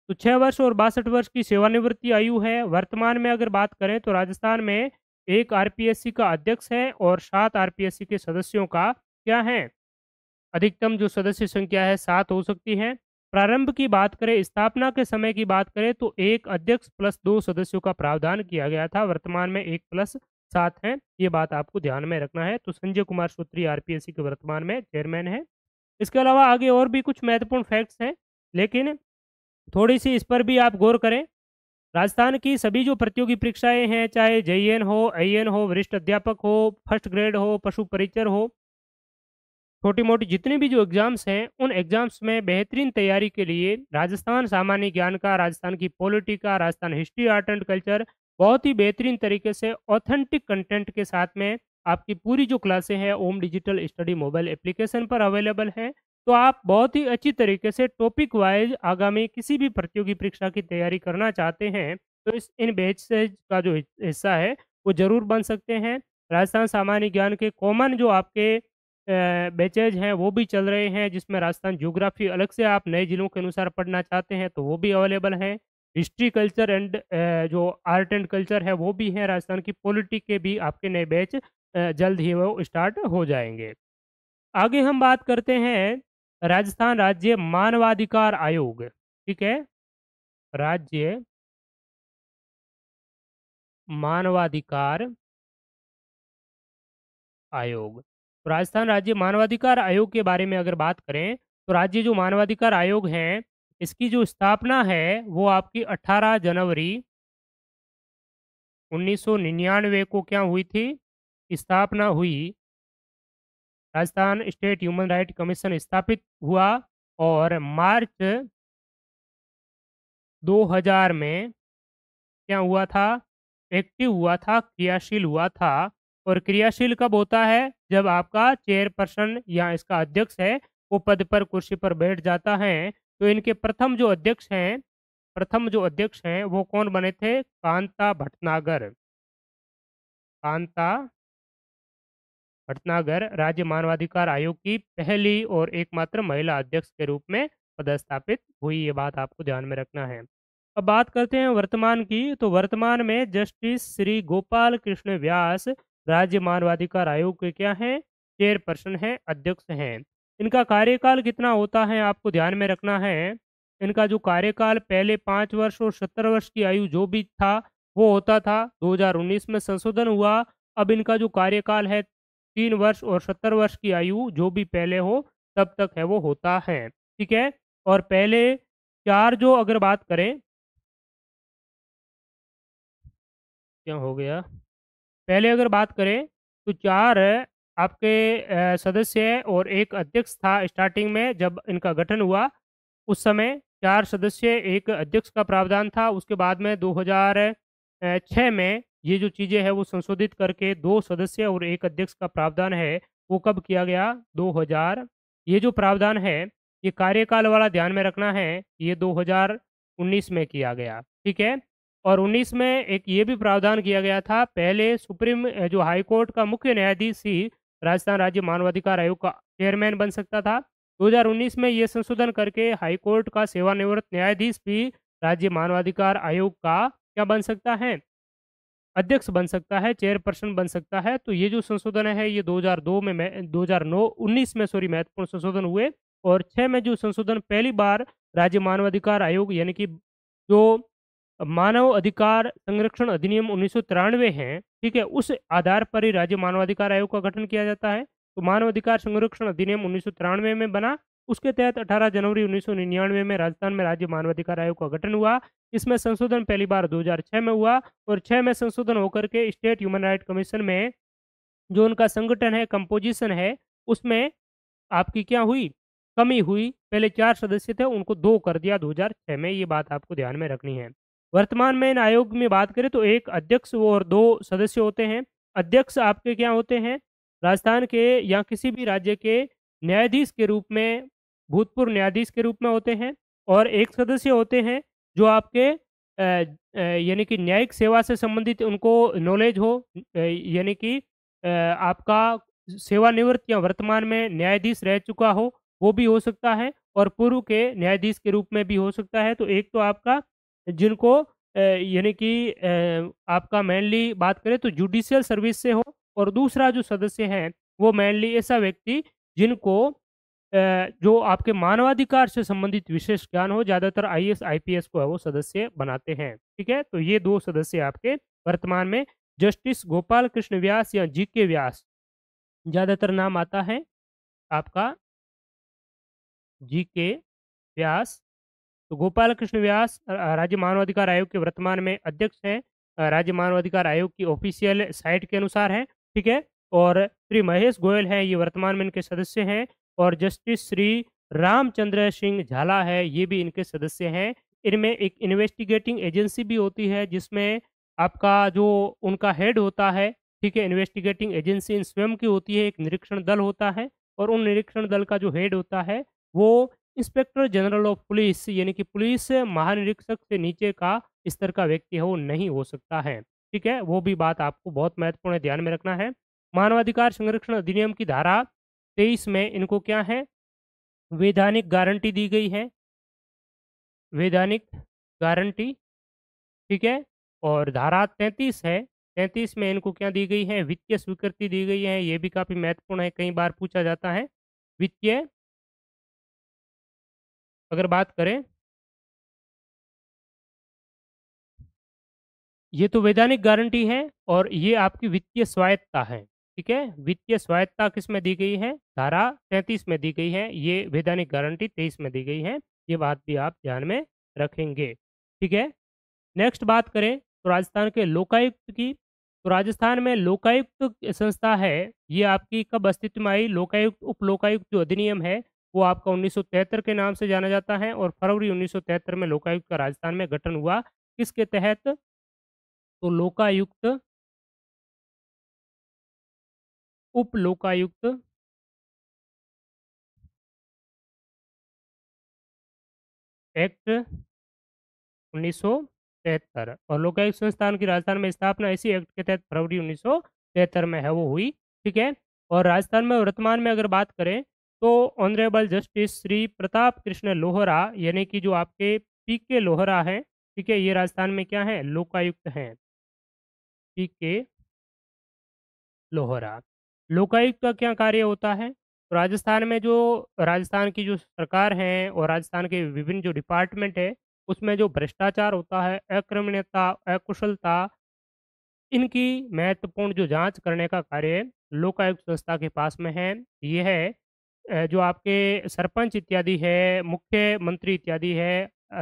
तो छः वर्ष और बासठ वर्ष की सेवानिवृत्ति आयु है वर्तमान में अगर बात करें तो राजस्थान में एक आरपीएससी का अध्यक्ष है और सात आरपीएससी के सदस्यों का क्या है अधिकतम जो सदस्य संख्या है सात हो सकती है प्रारंभ की बात करें स्थापना के समय की बात करें तो एक अध्यक्ष प्लस दो सदस्यों का प्रावधान किया गया था वर्तमान में एक प्लस सात है ये बात आपको ध्यान में रखना है तो संजय कुमार सूत्री आरपीएससी के वर्तमान में चेयरमैन है इसके अलावा आगे और भी कुछ महत्वपूर्ण फैक्ट्स हैं लेकिन थोड़ी सी इस पर भी आप गौर करें राजस्थान की सभी जो प्रतियोगी परीक्षाएं हैं चाहे जेईएन हो आईएन हो वरिष्ठ अध्यापक हो फर्स्ट ग्रेड हो पशु परिचर हो छोटी मोटी जितनी भी जो एग्ज़ाम्स हैं उन एग्ज़ाम्स में बेहतरीन तैयारी के लिए राजस्थान सामान्य ज्ञान का राजस्थान की पॉलिटी का Rajasthan history art and culture बहुत ही बेहतरीन तरीके से ऑथेंटिक कंटेंट के साथ में आपकी पूरी जो क्लासे हैं Om digital study mobile application पर अवेलेबल है तो आप बहुत ही अच्छी तरीके से टॉपिक वाइज आगामी किसी भी प्रतियोगी परीक्षा की तैयारी करना चाहते हैं तो इस इन बैचेज का जो हिस्सा है वो जरूर बन सकते हैं राजस्थान सामान्य ज्ञान के कॉमन जो आपके बैचेज हैं वो भी चल रहे हैं जिसमें राजस्थान ज्योग्राफी अलग से आप नए जिलों के अनुसार पढ़ना चाहते हैं तो वो भी अवेलेबल हैं हिस्ट्री कल्चर एंड जो आर्ट एंड कल्चर है वो भी हैं राजस्थान की पॉलिटिक के भी आपके नए बैच जल्द ही वो स्टार्ट हो जाएंगे आगे हम बात करते हैं राजस्थान राज्य मानवाधिकार आयोग ठीक है राज्य मानवाधिकार आयोग तो राजस्थान राज्य मानवाधिकार आयोग के बारे में अगर बात करें तो राज्य जो मानवाधिकार आयोग है इसकी जो स्थापना है वो आपकी 18 जनवरी 1999 को क्या हुई थी स्थापना हुई Rajasthan state human right commission स्थापित हुआ और मार्च 2000 में क्या हुआ था एक्टिव हुआ था क्रियाशील हुआ था और क्रियाशील कब होता है जब आपका चेयरपर्सन या इसका अध्यक्ष है वो पद पर कुर्सी पर बैठ जाता है तो इनके प्रथम जो अध्यक्ष हैं प्रथम जो अध्यक्ष हैं वो कौन बने थे कांता भटनागर कांता भटनागर राज्य मानवाधिकार आयोग की पहली और एकमात्र महिला अध्यक्ष के रूप में पदस्थापित हुई ये बात आपको ध्यान में रखना है अब बात करते हैं वर्तमान की तो वर्तमान में जस्टिस श्री गोपाल कृष्ण व्यास राज्य मानवाधिकार आयोग के क्या हैं चेयरपर्सन हैं अध्यक्ष हैं इनका कार्यकाल कितना होता है आपको ध्यान में रखना है इनका जो कार्यकाल पहले पाँच वर्ष और सत्तर वर्ष की आयु जो भी था वो होता था 2019 में संशोधन हुआ अब इनका जो कार्यकाल है तीन वर्ष और सत्तर वर्ष की आयु जो भी पहले हो तब तक है वो होता है ठीक है और पहले चार जो अगर बात करें क्या हो गया पहले अगर बात करें तो चार आपके सदस्य और एक अध्यक्ष था स्टार्टिंग में जब इनका गठन हुआ उस समय चार सदस्य एक अध्यक्ष का प्रावधान था उसके बाद में 2006 में ये जो चीज़ें हैं वो संशोधित करके दो सदस्य और एक अध्यक्ष का प्रावधान है वो कब किया गया 2000 ये जो प्रावधान है ये कार्यकाल वाला ध्यान में रखना है ये 2019 में किया गया ठीक है और 19 में एक ये भी प्रावधान किया गया था पहले सुप्रीम जो हाईकोर्ट का मुख्य न्यायाधीश ही राजस्थान राज्य मानवाधिकार आयोग का चेयरमैन बन सकता था 2019 में ये संशोधन करके हाईकोर्ट का सेवानिवृत्त न्यायाधीश भी राज्य मानवाधिकार आयोग का क्या बन सकता है अध्यक्ष बन सकता है चेयरपर्सन बन सकता है तो ये जो संशोधन है ये 2002 में मैं दो 19 में सॉरी महत्वपूर्ण संशोधन हुए और छः में जो संशोधन पहली बार राज्य मानवाधिकार आयोग यानी कि जो मानव अधिकार संरक्षण अधिनियम उन्नीस हैं ठीक है उस आधार पर ही राज्य मानवाधिकार आयोग का गठन किया जाता है तो मानव अधिकार संरक्षण अधिनियम उन्नीस में बना उसके तहत 18 जनवरी उन्नीस में राजस्थान में राज्य मानवाधिकार आयोग का गठन हुआ इसमें संशोधन पहली बार 2006 में हुआ और 6 में संशोधन होकर के स्टेट ह्यूमन राइट कमीशन में जो उनका संगठन है कंपोजिशन है उसमें आपकी क्या हुई कमी हुई पहले चार सदस्य थे उनको दो कर दिया 2006 में ये बात आपको ध्यान में रखनी है वर्तमान में इन आयोग में बात करें तो एक अध्यक्ष और दो सदस्य होते हैं अध्यक्ष आपके क्या होते हैं राजस्थान के या किसी भी राज्य के न्यायाधीश के रूप में भूतपूर्व न्यायाधीश के रूप में होते हैं और एक सदस्य होते हैं जो आपके यानी कि न्यायिक सेवा से संबंधित उनको नॉलेज हो यानी कि आपका सेवानिवृत्त या वर्तमान में न्यायाधीश रह चुका हो वो भी हो सकता है और पूर्व के न्यायाधीश के रूप में भी हो सकता है तो एक तो आपका जिनको यानी कि आपका मेनली बात करें तो जुडिशियल सर्विस से हो और दूसरा जो सदस्य हैं वो मेनली ऐसा व्यक्ति जिनको जो आपके मानवाधिकार से संबंधित विशेष ज्ञान हो ज़्यादातर आई एस को है वो सदस्य बनाते हैं ठीक है तो ये दो सदस्य आपके वर्तमान में जस्टिस गोपाल कृष्ण व्यास या जी के व्यास ज़्यादातर नाम आता है आपका जी के व्यास तो गोपाल कृष्ण व्यास राज्य मानवाधिकार आयोग के वर्तमान में अध्यक्ष हैं राज्य मानवाधिकार आयोग की ऑफिशियल साइट के अनुसार है ठीक है और श्री महेश गोयल हैं ये वर्तमान में इनके सदस्य हैं और जस्टिस श्री रामचंद्र सिंह झाला है ये भी इनके सदस्य हैं इनमें एक इन्वेस्टिगेटिंग एजेंसी भी होती है जिसमें आपका जो उनका हेड होता है ठीक है इन्वेस्टिगेटिंग एजेंसी इन स्वयं की होती है एक निरीक्षण दल होता है और उन निरीक्षण दल का जो हेड होता है वो इंस्पेक्टर जनरल ऑफ पुलिस यानी कि पुलिस महानिरीक्षक से नीचे का स्तर का व्यक्ति है वो नहीं हो सकता है ठीक है वो भी बात आपको बहुत महत्वपूर्ण ध्यान में रखना है मानवाधिकार संरक्षण अधिनियम की धारा तेईस में इनको क्या है वैधानिक गारंटी दी गई है वैधानिक गारंटी ठीक है और धारा तैंतीस है तैंतीस में इनको क्या दी गई है वित्तीय स्वीकृति दी गई है ये भी काफ़ी महत्वपूर्ण है कई बार पूछा जाता है वित्तीय अगर बात करें ये तो वैधानिक गारंटी है और ये आपकी वित्तीय स्वायत्ता है ठीक है वित्तीय स्वायत्ता किस में दी गई है धारा तैतीस में दी गई है ये वैधानिक गारंटी तेईस में दी गई है ये बात भी आप ध्यान में रखेंगे ठीक है नेक्स्ट बात करें तो राजस्थान के लोकायुक्त की तो राजस्थान में लोकायुक्त संस्था है ये आपकी कब अस्तित्व में आई लोकायुक्त उप लोकायुक्त जो अधिनियम है वो आपका उन्नीस के नाम से जाना जाता है और फरवरी उन्नीस में लोकायुक्त का राजस्थान में गठन हुआ किसके तहत तो लोकायुक्त उप लोकायुक्त एक्ट उन्नीस और लोकायुक्त संस्थान की राजस्थान में स्थापना इसी एक्ट के तहत फरवरी उन्नीस में है वो हुई ठीक है और राजस्थान में वर्तमान में अगर बात करें तो ऑनरेबल जस्टिस श्री प्रताप कृष्ण लोहरा यानी कि जो आपके पी के लोहरा हैं ठीक है ये राजस्थान में क्या है लोकायुक्त हैं पी के लोहरा लोकायुक्त का क्या कार्य होता है तो राजस्थान में जो राजस्थान की जो सरकार है और राजस्थान के विभिन्न जो डिपार्टमेंट है उसमें जो भ्रष्टाचार होता है अक्रमणीयता अकुशलता इनकी महत्वपूर्ण जो जांच करने का कार्य लोकायुक्त संस्था के पास में है ये है जो आपके सरपंच इत्यादि है मुख्यमंत्री इत्यादि है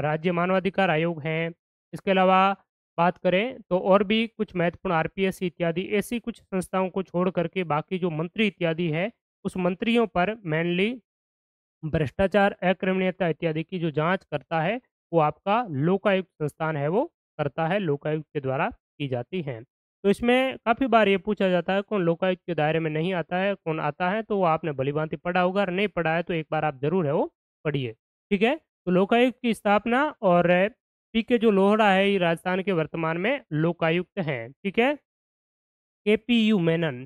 राज्य मानवाधिकार आयोग हैं इसके अलावा बात करें तो और भी कुछ महत्वपूर्ण आरपीएससी इत्यादि ऐसी कुछ संस्थाओं को छोड़ करके बाकी जो मंत्री इत्यादि है उस मंत्रियों पर मेनली भ्रष्टाचार अक्रमणीयता इत्यादि की जो जांच करता है वो आपका लोकायुक्त संस्थान है वो करता है लोकायुक्त के द्वारा की जाती है तो इसमें काफ़ी बार ये पूछा जाता है कौन लोकायुक्त के दायरे में नहीं आता है कौन आता है तो वो आपने भलीभांति पढ़ा होगा नहीं पढ़ा है तो एक बार आप जरूर है वो पढ़िए ठीक है तो लोकायुक्त की स्थापना और पी के जो लोहड़ा है ये राजस्थान के वर्तमान में लोकायुक्त हैं ठीक है के पी यू मेनन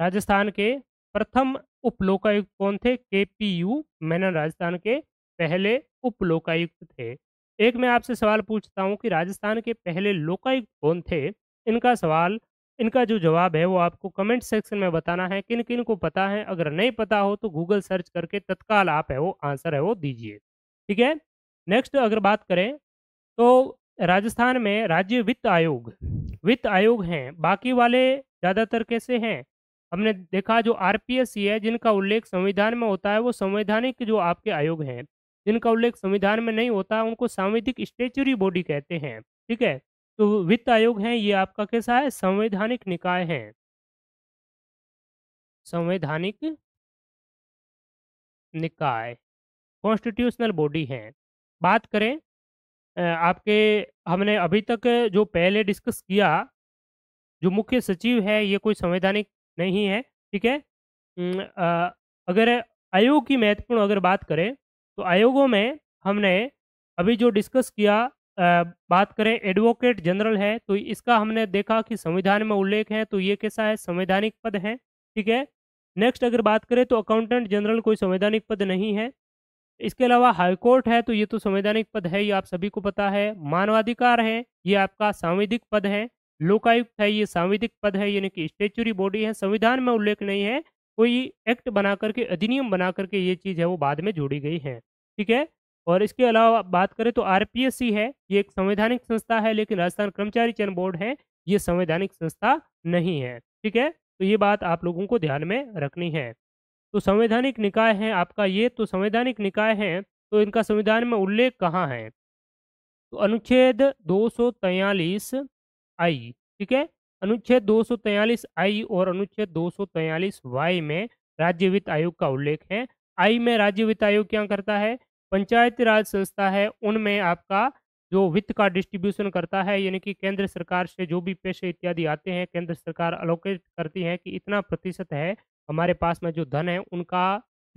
राजस्थान के प्रथम उपलोकायुक्त कौन थे के पी यू मेनन राजस्थान के पहले उपलोकायुक्त थे एक मैं आपसे सवाल पूछता हूं कि राजस्थान के पहले लोकायुक्त कौन थे इनका सवाल इनका जो जवाब है वो आपको कमेंट सेक्शन में बताना है किन किन को पता है अगर नहीं पता हो तो गूगल सर्च करके तत्काल आप है वो आंसर है वो दीजिए ठीक है नेक्स्ट अगर बात करें तो राजस्थान में राज्य वित्त आयोग वित्त आयोग हैं बाकी वाले ज़्यादातर कैसे हैं हमने देखा जो आर है जिनका उल्लेख संविधान में होता है वो संवैधानिक जो आपके आयोग हैं जिनका उल्लेख संविधान में नहीं होता उनको सांविधिक स्टेचुरी बॉडी कहते हैं ठीक है तो वित्त आयोग है ये आपका कैसा है संवैधानिक निकाय है संवैधानिक निकाय कॉन्स्टिट्यूशनल बॉडी हैं बात करें आपके हमने अभी तक जो पहले डिस्कस किया जो मुख्य सचिव है ये कोई संवैधानिक नहीं है ठीक है अगर आयोग की महत्वपूर्ण अगर बात करें तो आयोगों में हमने अभी जो डिस्कस किया बात करें एडवोकेट जनरल है तो इसका हमने देखा कि संविधान में उल्लेख है तो ये कैसा है संवैधानिक पद है ठीक है नेक्स्ट अगर बात करें तो अकाउंटेंट जनरल कोई संवैधानिक पद नहीं है इसके अलावा हाईकोर्ट है तो ये तो संवैधानिक पद है ये आप सभी को पता है मानवाधिकार है ये आपका सांविधिक पद है लोकायुक्त है ये सांविधिक पद है यानी कि स्टेचुरी बॉडी है संविधान में उल्लेख नहीं है कोई एक्ट बना करके अधिनियम बना करके ये चीज़ है वो बाद में जोड़ी गई है ठीक है और इसके अलावा बात करें तो आर है ये एक संवैधानिक संस्था है लेकिन राजस्थान कर्मचारी चयन बोर्ड है ये संवैधानिक संस्था नहीं है ठीक है तो ये बात आप लोगों को ध्यान में रखनी है तो संवैधानिक निकाय है आपका ये तो संवैधानिक निकाय है तो इनका संविधान में उल्लेख कहाँ है तो अनुच्छेद दो आई ठीक है अनुच्छेद दो आई और अनुच्छेद दो वाई में राज्य वित्त आयोग का उल्लेख है आई में राज्य वित्त आयोग क्या करता है पंचायती राज संस्था है उनमें आपका जो वित्त का डिस्ट्रीब्यूशन करता है यानी कि केंद्र सरकार से जो भी पैसे इत्यादि आते हैं केंद्र सरकार अलोकेट करती है कि इतना प्रतिशत है हमारे पास में जो धन है उनका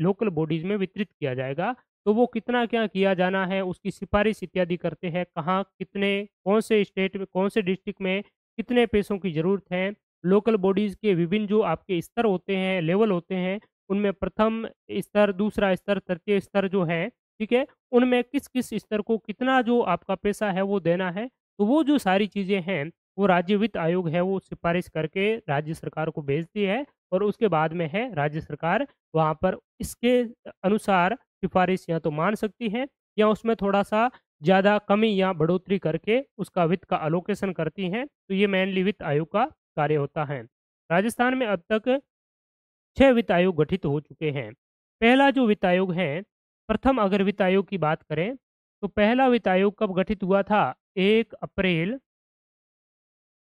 लोकल बॉडीज में वितरित किया जाएगा तो वो कितना क्या किया जाना है उसकी सिफारिश इत्यादि करते हैं कहाँ कितने कौन से स्टेट में कौन से डिस्ट्रिक्ट में कितने पैसों की ज़रूरत है लोकल बॉडीज़ के विभिन्न जो आपके स्तर होते हैं लेवल होते हैं उनमें प्रथम स्तर दूसरा स्तर तृतीय स्तर जो है ठीक है उनमें किस किस स्तर को कितना जो आपका पैसा है वो देना है तो वो जो सारी चीज़ें हैं वो राज्य वित्त आयोग है वो सिफारिश करके राज्य सरकार को भेजती है और उसके बाद में है राज्य सरकार वहाँ पर इसके अनुसार सिफारिश या तो मान सकती है या उसमें थोड़ा सा ज़्यादा कमी या बढ़ोतरी करके उसका वित्त का अलोकेशन करती हैं तो ये मेनली वित्त आयोग का कार्य होता है राजस्थान में अब तक छः वित्त आयोग गठित हो चुके हैं पहला जो वित्त आयोग है प्रथम अगर वित्त आयोग की बात करें तो पहला वित्त आयोग कब गठित हुआ था एक अप्रैल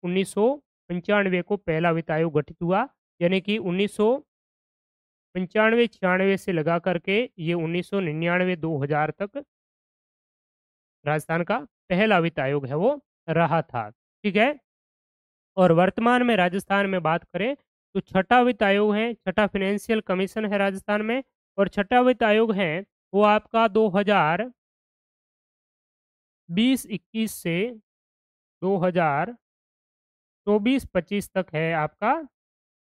उन्नीस को पहला वित्त आयोग गठित हुआ यानी कि उन्नीस सौ पंचानवे छियानवे से लगा करके ये उन्नीस सौ निन्यानवे दो हजार तक राजस्थान का पहला वित्त आयोग है वो रहा था ठीक है और वर्तमान में राजस्थान में बात करें तो छठा वित्त आयोग है छठा फाइनेंशियल कमीशन है राजस्थान में और छठा वित्त आयोग है वो आपका 2020-21 से 2024-25 तक है आपका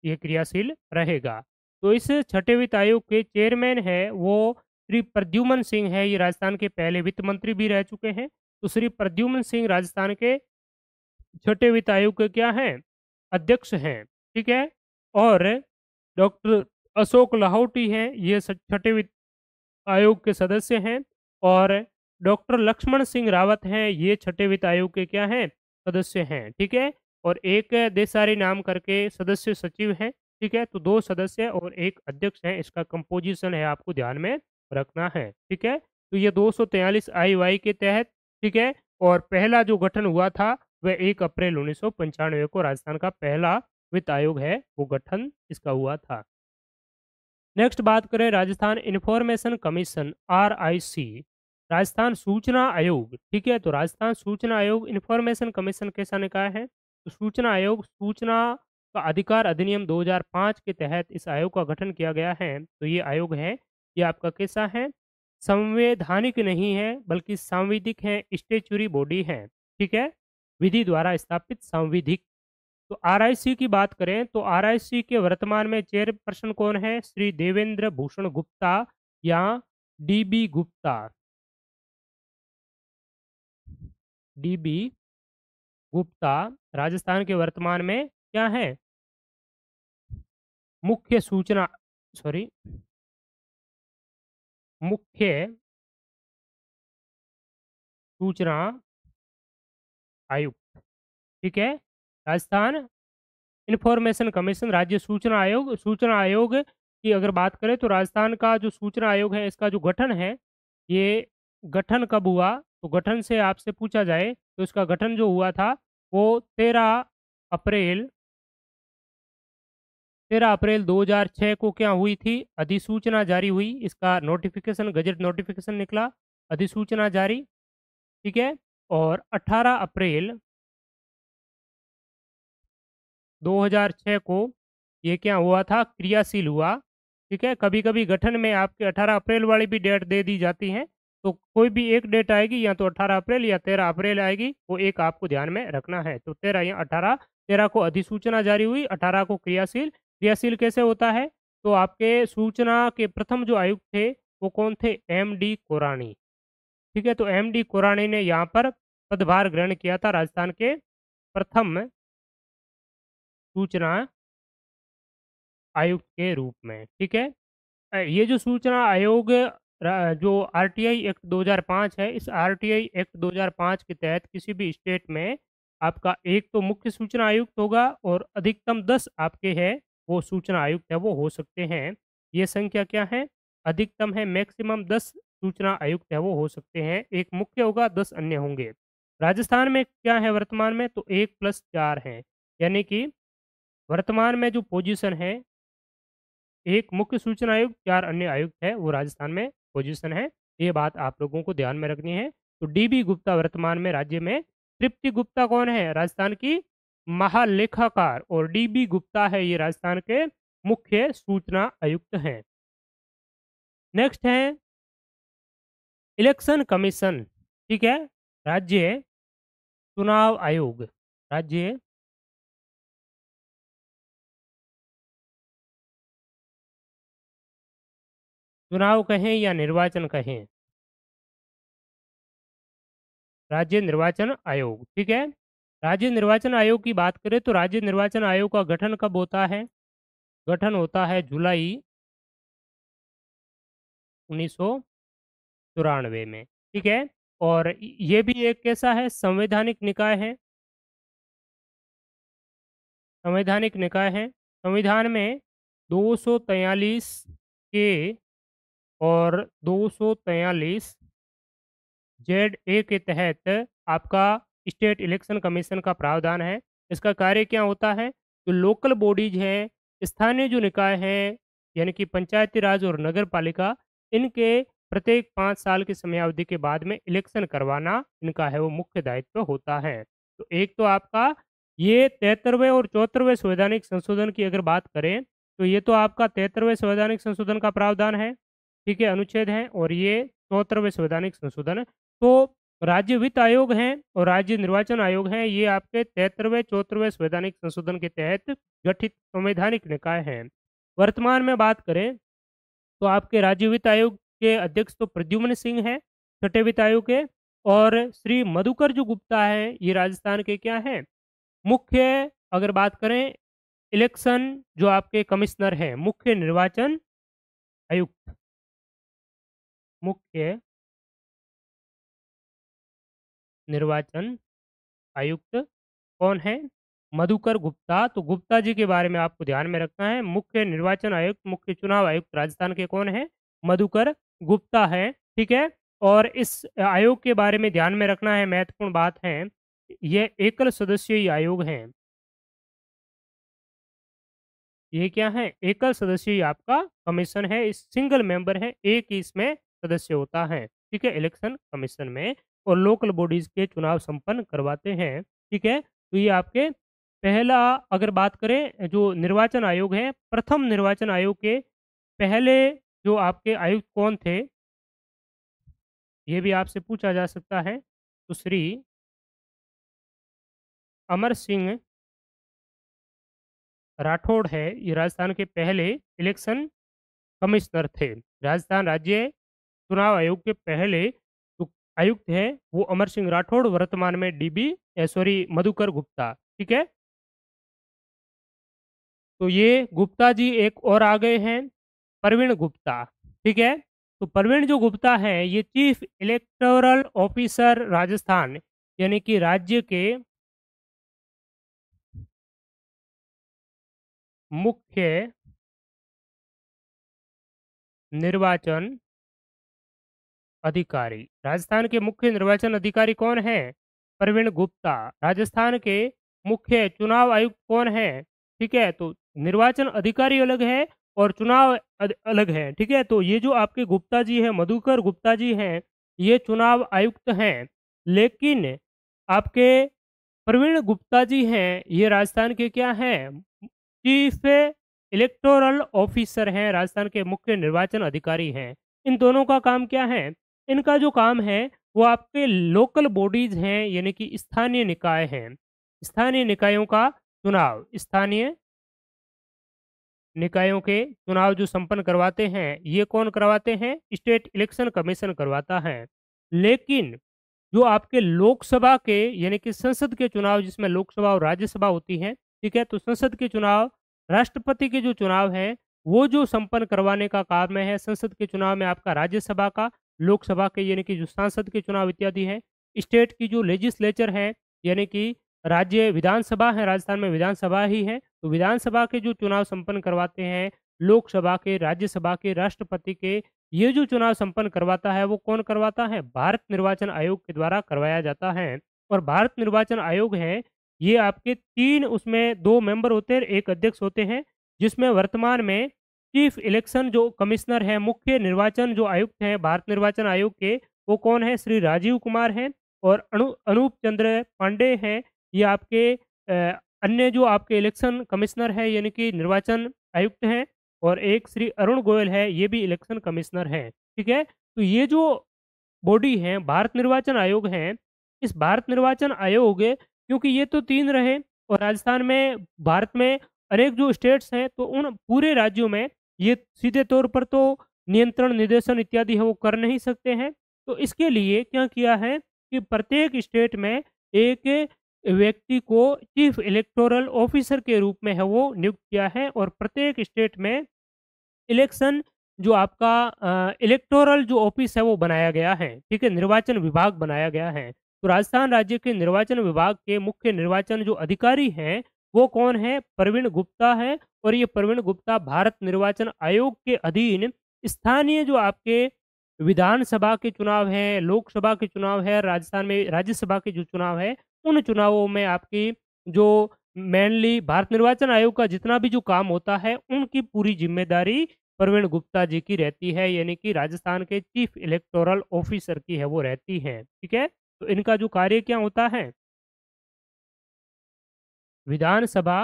ये क्रियाशील रहेगा तो इस छठे वित्त आयोग के चेयरमैन है वो श्री प्रद्युमन सिंह है ये राजस्थान के पहले वित्त मंत्री भी रह चुके हैं तो श्री प्रद्युमन सिंह राजस्थान के छठे वित्त आयोग के क्या हैं अध्यक्ष हैं ठीक है और डॉक्टर अशोक लाहौटी हैं ये छठे वित्त आयोग के सदस्य हैं और डॉक्टर लक्ष्मण सिंह रावत हैं ये छठे वित्त आयोग के क्या हैं सदस्य हैं ठीक है और एक देसारी नाम करके सदस्य सचिव हैं ठीक है तो दो सदस्य और एक अध्यक्ष हैं इसका कंपोजिशन है आपको ध्यान में रखना है ठीक है तो ये दो सौ के तहत ठीक है और पहला जो गठन हुआ था वह एक अप्रैल उन्नीस को राजस्थान का पहला वित्त आयोग है वो गठन इसका हुआ था नेक्स्ट बात करें Rajasthan information commission or Rajasthan सूचना आयोग ठीक है तो राजस्थान सूचना आयोग इन्फॉर्मेशन कमीशन कैसा निकाय है तो सूचना आयोग सूचना का अधिकार अधिनियम 2005 के तहत इस आयोग का गठन किया गया है तो ये आयोग है ये आपका कैसा है संवैधानिक नहीं है बल्कि सांविधिक है स्टेचुरी बॉडी है ठीक है विधि द्वारा स्थापित सांविधिक तो आरआईसी की बात करें तो आरआईसी के वर्तमान में चेयरपर्सन कौन है श्री देवेंद्र भूषण गुप्ता या डीबी गुप्ता डीबी गुप्ता राजस्थान के वर्तमान में क्या है मुख्य सूचना सॉरी मुख्य सूचना आयुक्त ठीक है राजस्थान इंफॉर्मेशन कमीशन राज्य सूचना आयोग सूचना आयोग की अगर बात करें तो राजस्थान का जो सूचना आयोग है इसका जो गठन है ये गठन कब हुआ तो गठन से आपसे पूछा जाए तो इसका गठन जो हुआ था वो तेरह अप्रैल तेरह अप्रैल 2006 को क्या हुई थी अधिसूचना जारी हुई इसका नोटिफिकेशन गजट नोटिफिकेशन निकला अधिसूचना जारी ठीक है और 18 अप्रैल 2006 को ये क्या हुआ था क्रियाशील हुआ ठीक है कभी कभी गठन में आपके 18 अप्रैल वाली भी डेट दे दी जाती है तो कोई भी एक डेट आएगी या तो 18 अप्रैल या 13 अप्रैल आएगी वो एक आपको ध्यान में रखना है तो 13 या 18 13 को अधिसूचना जारी हुई 18 को क्रियाशील क्रियाशील कैसे होता है तो आपके सूचना के प्रथम जो आयुक्त थे वो कौन थे एम डी कोरानी ठीक है तो एम डी कोरानी ने यहाँ पर पदभार ग्रहण किया था राजस्थान के प्रथम सूचना आयुक्त के रूप में ठीक है ये जो सूचना आयोग जो आरटीआई एक्ट 2005 है इस आरटीआई एक्ट 2005 के तहत किसी भी स्टेट में आपका एक तो मुख्य सूचना आयुक्त होगा और अधिकतम दस आपके है वो सूचना आयुक्त है वो हो सकते हैं ये संख्या क्या है अधिकतम है मैक्सिमम दस सूचना आयुक्त है वो हो सकते हैं एक मुख्य होगा दस अन्य होंगे राजस्थान में क्या है वर्तमान में तो एक प्लस चार है यानी कि वर्तमान में जो पोजीशन है एक मुख्य सूचना आयुक्त चार अन्य आयुक्त है वो राजस्थान में पोजीशन है ये बात आप लोगों को ध्यान में रखनी है तो डीबी गुप्ता वर्तमान में राज्य में तृप्ति गुप्ता कौन है राजस्थान की महालेखाकार और डीबी गुप्ता है ये राजस्थान के मुख्य सूचना आयुक्त हैं नेक्स्ट है इलेक्शन कमीशन ठीक है राज्य चुनाव आयोग राज्य चुनाव कहें या निर्वाचन कहें राज्य निर्वाचन आयोग ठीक है राज्य निर्वाचन आयोग की बात करें तो राज्य निर्वाचन आयोग का गठन कब होता है गठन होता है जुलाई उन्नीस चौरानवे में ठीक है और ये भी एक कैसा है संवैधानिक निकाय है संवैधानिक निकाय है संविधान में दो के और दो सौ तयालीस जेड ए के तहत आपका स्टेट इलेक्शन कमीशन का प्रावधान है इसका कार्य क्या होता है जो लोकल बॉडीज हैं स्थानीय जो निकाय हैं यानी कि पंचायती राज और नगर पालिका इनके प्रत्येक पाँच साल की समयावधि के बाद में इलेक्शन करवाना इनका है वो मुख्य दायित्व होता है तो एक तो आपका ये तिहत्तरवें और चौहत्तरवें संवैधानिक संशोधन की अगर बात करें तो ये तो आपका तिहत्तरवें संवैधानिक संशोधन का प्रावधान है ठीक है अनुच्छेद हैं और ये चौहत्तरवें संवैधानिक संशोधन है तो राज्य वित्त आयोग हैं और राज्य निर्वाचन आयोग हैं ये आपके तिहत्तरवें चौहत्तरवें संवैधानिक संशोधन के तहत गठित संवैधानिक निकाय हैं वर्तमान में बात करें तो आपके राज्य वित्त आयोग के अध्यक्ष तो प्रद्युमन सिंह हैं छठे वित्त आयोग के और श्री मधुकर जो गुप्ता है ये राजस्थान के क्या हैं मुख्य अगर बात करें इलेक्शन जो आपके कमिश्नर हैं मुख्य निर्वाचन आयुक्त मुख्य निर्वाचन आयुक्त कौन है मधुकर गुप्ता तो गुप्ता जी के बारे में आपको ध्यान में रखना है मुख्य निर्वाचन आयुक्त मुख्य चुनाव आयुक्त राजस्थान के कौन है मधुकर गुप्ता है ठीक है और इस आयोग के बारे में ध्यान में रखना है महत्वपूर्ण बात है ये एकल सदस्यीय आयोग है ये क्या है एकल सदस्यीय आपका कमीशन है इस सिंगल मेंबर है एक ही इसमें सदस्य होता है ठीक है इलेक्शन कमीशन में और लोकल बॉडीज के चुनाव संपन्न करवाते हैं ठीक है तो ये आपके पहला अगर बात करें जो निर्वाचन आयोग है प्रथम निर्वाचन आयोग के पहले जो आपके आयुक्त कौन थे ये भी आपसे पूछा जा सकता है तो श्री अमर सिंह राठौड़ है ये राजस्थान के पहले इलेक्शन कमिश्नर थे राजस्थान राज्य चुनाव आयोग के पहले आयुक्त है वो अमर सिंह राठौड़ वर्तमान में डीबी सॉरी मधुकर गुप्ता ठीक है तो ये गुप्ता जी एक और आ गए हैं प्रवीण गुप्ता ठीक है तो प्रवीण जो गुप्ता हैं ये चीफ इलेक्टोरल ऑफिसर राजस्थान यानी कि राज्य के मुख्य निर्वाचन अधिकारी राजस्थान के मुख्य निर्वाचन अधिकारी कौन हैं प्रवीण गुप्ता राजस्थान के मुख्य चुनाव आयुक्त कौन है ठीक है तो निर्वाचन अधिकारी अलग है और चुनाव अलग है ठीक है तो ये जो आपके गुप्ता जी हैं मधुकर गुप्ता जी हैं ये चुनाव आयुक्त हैं लेकिन आपके प्रवीण गुप्ता जी हैं ये राजस्थान के क्या हैं चीफ इलेक्टोरल ऑफिसर हैं राजस्थान के मुख्य निर्वाचन अधिकारी हैं इन दोनों का काम क्या है इनका जो काम है वो आपके लोकल बॉडीज हैं यानी कि स्थानीय निकाय हैं स्थानीय निकायों का चुनाव स्थानीय निकायों के चुनाव जो संपन्न करवाते हैं ये कौन करवाते हैं स्टेट इलेक्शन कमीशन करवाता है लेकिन जो आपके लोकसभा के यानी कि संसद के चुनाव जिसमें लोकसभा और राज्यसभा होती है ठीक है तो संसद के चुनाव राष्ट्रपति के जो चुनाव है वो जो संपन्न करवाने का काम है संसद के चुनाव में आपका राज्यसभा का लोकसभा के यानी कि जो सांसद के चुनाव इत्यादि है स्टेट की जो लेजिस्लेचर है यानी कि राज्य विधानसभा है राजस्थान में विधानसभा ही है तो विधानसभा के जो चुनाव संपन्न करवाते हैं लोकसभा के राज्यसभा के राष्ट्रपति के ये जो चुनाव संपन्न करवाता है वो कौन करवाता है भारत निर्वाचन आयोग के द्वारा करवाया जाता है और भारत निर्वाचन आयोग है ये आपके तीन उसमें दो मेंबर होते हैं एक अध्यक्ष होते हैं जिसमें वर्तमान में चीफ इलेक्शन जो कमिश्नर है मुख्य निर्वाचन जो आयुक्त हैं भारत निर्वाचन आयोग के वो कौन है श्री राजीव कुमार हैं और अनु अनूप चंद्र पांडे हैं ये आपके अन्य जो आपके इलेक्शन कमिश्नर हैं यानी कि निर्वाचन आयुक्त हैं और एक श्री अरुण गोयल है ये भी इलेक्शन कमिश्नर हैं ठीक है तो ये जो बॉडी हैं भारत निर्वाचन आयोग हैं इस भारत निर्वाचन आयोग क्योंकि ये तो तीन रहे और राजस्थान में भारत में अनेक जो स्टेट्स हैं तो उन पूरे राज्यों में ये सीधे तौर पर तो नियंत्रण निर्देशन इत्यादि है वो कर नहीं सकते हैं तो इसके लिए क्या किया है कि प्रत्येक स्टेट में एक व्यक्ति को चीफ इलेक्टोरल ऑफिसर के रूप में है वो नियुक्त किया है और प्रत्येक स्टेट में इलेक्शन जो आपका इलेक्टोरल जो ऑफिस है वो बनाया गया है ठीक है निर्वाचन विभाग बनाया गया है तो राजस्थान राज्य के निर्वाचन विभाग के मुख्य निर्वाचन जो अधिकारी हैं वो कौन है प्रवीण गुप्ता है और ये प्रवीण गुप्ता भारत निर्वाचन आयोग के अधीन स्थानीय जो आपके विधानसभा के चुनाव हैं लोकसभा के चुनाव है राजस्थान में राज्यसभा के जो चुनाव है उन चुनावों में आपकी जो मेनली भारत निर्वाचन आयोग का जितना भी जो काम होता है उनकी पूरी जिम्मेदारी प्रवीण गुप्ता जी की रहती है यानी कि राजस्थान के चीफ इलेक्टोरल ऑफिसर की है वो रहती है ठीक है तो इनका जो कार्य क्या होता है विधानसभा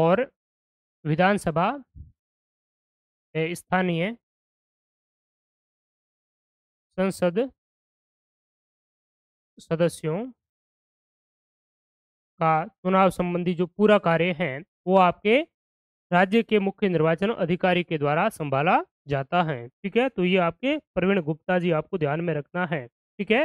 और विधानसभा स्थानीय संसद सदस्यों का चुनाव संबंधी जो पूरा कार्य है वो आपके राज्य के मुख्य निर्वाचन अधिकारी के द्वारा संभाला जाता है ठीक है तो ये आपके प्रवीण गुप्ता जी आपको ध्यान में रखना है ठीक है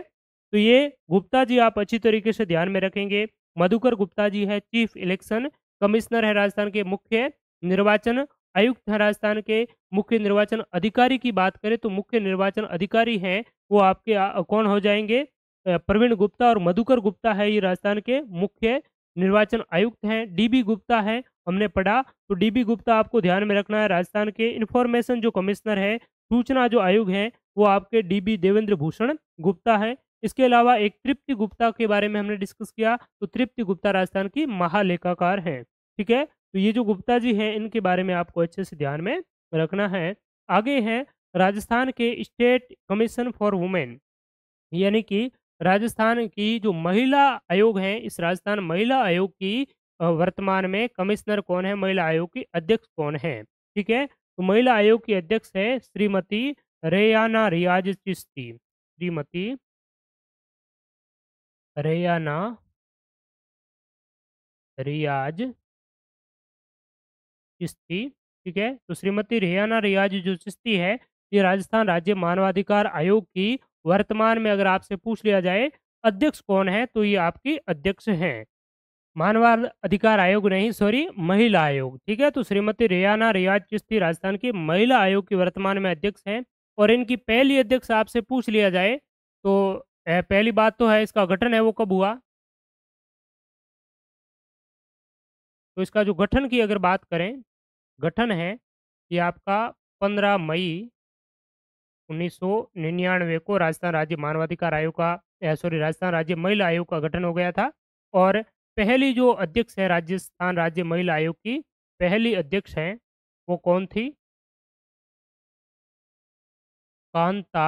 तो ये गुप्ता जी आप अच्छी तरीके से ध्यान में रखेंगे मधुकर गुप्ता जी है चीफ इलेक्शन कमिश्नर है राजस्थान के मुख्य निर्वाचन आयुक्त है राजस्थान के मुख्य निर्वाचन अधिकारी की बात करें तो मुख्य निर्वाचन अधिकारी हैं वो आपके कौन हो जाएंगे प्रवीण गुप्ता और मधुकर गुप्ता है ये राजस्थान के मुख्य निर्वाचन आयुक्त हैं डीबी गुप्ता है हमने पढ़ा तो डीबी गुप्ता आपको ध्यान में रखना है राजस्थान के इन्फॉर्मेशन जो कमिश्नर है सूचना जो आयोग है वो आपके डीबी देवेंद्र भूषण गुप्ता है इसके अलावा एक तृप्ति गुप्ता के बारे में हमने डिस्कस किया तो तृप्ति गुप्ता राजस्थान की महालेखाकार हैं ठीक है तो ये जो गुप्ता जी हैं इनके बारे में आपको अच्छे से ध्यान में रखना है आगे हैं राजस्थान के स्टेट कमीशन फॉर वुमेन यानी कि राजस्थान की जो महिला आयोग है इस राजस्थान महिला आयोग की वर्तमान में कमिश्नर कौन है महिला आयोग की अध्यक्ष कौन है ठीक है तो महिला आयोग की अध्यक्ष है श्रीमती रेयाना रियाज चिश्ती श्रीमती रयाना रियाज चिश्ती ठीक है तो श्रीमती रेहाना रियाज जो चिश्ती है ये राजस्थान राज्य मानवाधिकार आयोग की वर्तमान में अगर आपसे पूछ लिया जाए अध्यक्ष कौन है तो ये आपकी अध्यक्ष हैं मानवाधिकार आयोग नहीं सॉरी महिला आयोग ठीक है तो श्रीमती रेयाना रियाज चिश्ती राजस्थान की महिला आयोग की वर्तमान में अध्यक्ष हैं और इनकी पहली अध्यक्ष आपसे पूछ लिया जाए तो पहली बात तो है इसका गठन है वो कब हुआ तो इसका जो गठन की अगर बात करें गठन है कि आपका 15 मई 1999 को राजस्थान राज्य मानवाधिकार आयोग का सॉरी राजस्थान राज्य महिला आयोग का गठन हो गया था और पहली जो अध्यक्ष है राजस्थान राज्य महिला आयोग की पहली अध्यक्ष हैं वो कौन थी कांता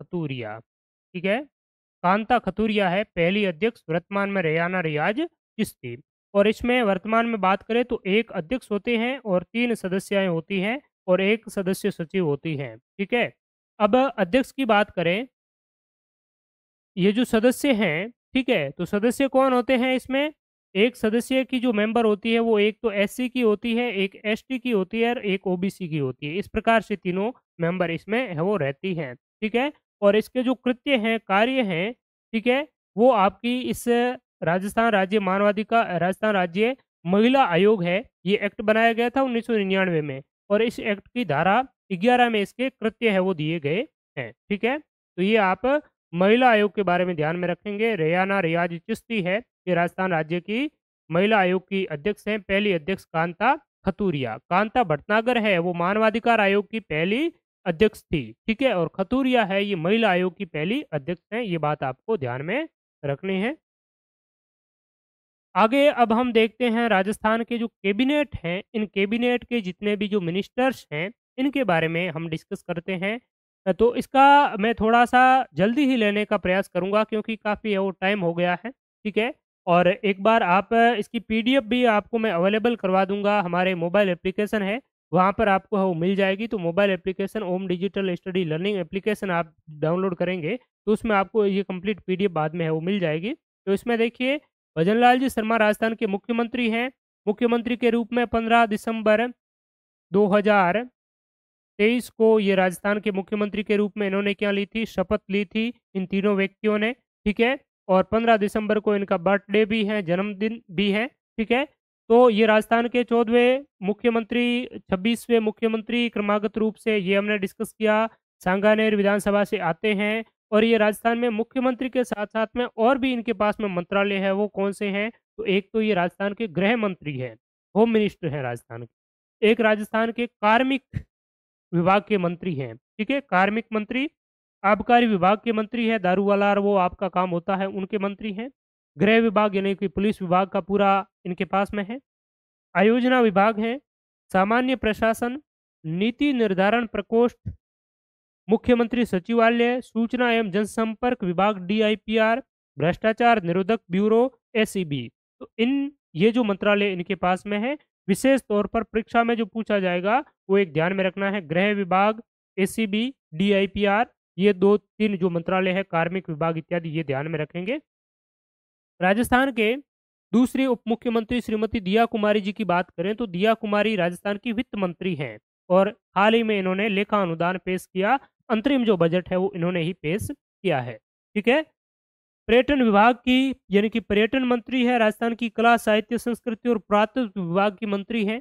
खतूरिया ठीक है कांता खतूरिया है पहली अध्यक्ष वर्तमान में रयाना रियाज चिश्ती और इसमें वर्तमान में बात करें तो एक अध्यक्ष होते हैं और तीन सदस्याएं होती हैं और एक सदस्य सचिव होती हैं ठीक है अब अध्यक्ष की बात करें ये जो सदस्य हैं ठीक है तो सदस्य कौन होते हैं इसमें एक सदस्य की जो मेंबर होती है वो एक तो एस की होती है एक एस की होती है और एक ओबीसी की होती है इस प्रकार से तीनों मेंबर इसमें वो रहती हैं ठीक है और इसके जो कृत्य हैं कार्य हैं ठीक है वो आपकी इस राजस्थान राज्य मानवाधिकार राजस्थान राज्य महिला आयोग है ये एक्ट बनाया गया था उन्नीस में और इस एक्ट की धारा ग्यारह में इसके कृत्य है वो दिए गए हैं ठीक है तो ये आप महिला आयोग के बारे में ध्यान में रखेंगे रेयाना रियाज चिश्ती है ये राजस्थान राज्य की महिला आयोग की अध्यक्ष हैं पहली अध्यक्ष कांता खतूरिया कांता भटनागर है वो मानवाधिकार आयोग की पहली अध्यक्ष थी ठीक है और खतूरिया है ये महिला आयोग की पहली अध्यक्ष हैं ये बात आपको ध्यान में रखनी है आगे अब हम देखते हैं राजस्थान के जो कैबिनेट हैं इन कैबिनेट के जितने भी जो मिनिस्टर्स हैं इनके बारे में हम डिस्कस करते हैं तो इसका मैं थोड़ा सा जल्दी ही लेने का प्रयास करूंगा क्योंकि काफ़ी वो टाइम हो गया है ठीक है और एक बार आप इसकी पीडीएफ भी आपको मैं अवेलेबल करवा दूंगा हमारे मोबाइल एप्लीकेशन है वहाँ पर आपको वो मिल जाएगी तो mobile application Om digital study learning application आप डाउनलोड करेंगे तो उसमें आपको ये कंप्लीट पीडीएफ बाद में है वो मिल जाएगी तो इसमें देखिए भजन लाल जी शर्मा राजस्थान के मुख्यमंत्री हैं मुख्यमंत्री के रूप में पंद्रह दिसंबर तेईस को ये राजस्थान के मुख्यमंत्री के रूप में इन्होंने क्या ली थी शपथ ली थी इन तीनों व्यक्तियों ने ठीक है और पंद्रह दिसंबर को इनका बर्थडे भी है जन्मदिन भी है ठीक है तो ये राजस्थान के चौदहवें मुख्यमंत्री छब्बीसवें मुख्यमंत्री क्रमागत रूप से ये हमने डिस्कस किया सांगानेर विधानसभा से आते हैं और ये राजस्थान में मुख्यमंत्री के साथ साथ में और भी इनके पास में मंत्रालय है वो कौन से हैं तो एक तो ये राजस्थान के गृह मंत्री हैं होम मिनिस्टर हैं राजस्थान के एक राजस्थान के कार्मिक विभाग के मंत्री हैं ठीक है कार्मिक मंत्री आबकारी विभाग के मंत्री है दारूवाला वो आपका काम होता है उनके मंत्री हैं गृह विभाग यानी कि पुलिस विभाग का पूरा इनके पास में है आयोजना विभाग है सामान्य प्रशासन नीति निर्धारण प्रकोष्ठ मुख्यमंत्री सचिवालय सूचना एवं जनसंपर्क विभाग डी भ्रष्टाचार निरोधक ब्यूरो एसीबी तो इन ये जो मंत्रालय इनके पास में है विशेष तौर पर परीक्षा में जो पूछा जाएगा वो एक ध्यान में रखना है गृह विभाग एसीबी डीआईपीआर ये दो तीन जो मंत्रालय है कार्मिक विभाग इत्यादि ये ध्यान में रखेंगे राजस्थान के दूसरे उप मुख्यमंत्री श्रीमती दिया कुमारी जी की बात करें तो दिया कुमारी राजस्थान की वित्त मंत्री हैं और हाल ही में इन्होंने लेखा अनुदान पेश किया अंतरिम जो बजट है वो इन्होंने ही पेश किया है ठीक है पर्यटन विभाग की यानी कि पर्यटन मंत्री है राजस्थान की कला साहित्य संस्कृति और पुरातत्व विभाग की मंत्री हैं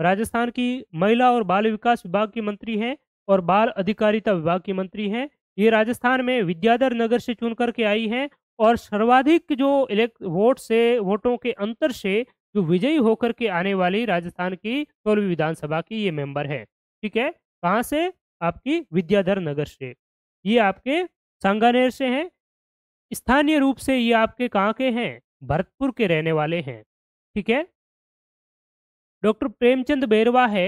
राजस्थान की महिला और बाल विकास विभाग की मंत्री हैं और बाल अधिकारिता विभाग की मंत्री हैं ये राजस्थान में विद्याधर नगर से चुन करके आई हैं और सर्वाधिक जो इलेक्ट वोट से वोटों के अंतर से जो विजयी होकर के आने वाली राजस्थान की सोलहवीं विधानसभा की ये मेंबर है ठीक है कहाँ से आपकी विद्याधर नगर से ये आपके सांगानेर से हैं स्थानीय रूप से ये आपके कहाँ के हैं भरतपुर के रहने वाले हैं ठीक है डॉक्टर प्रेमचंद बेरवा है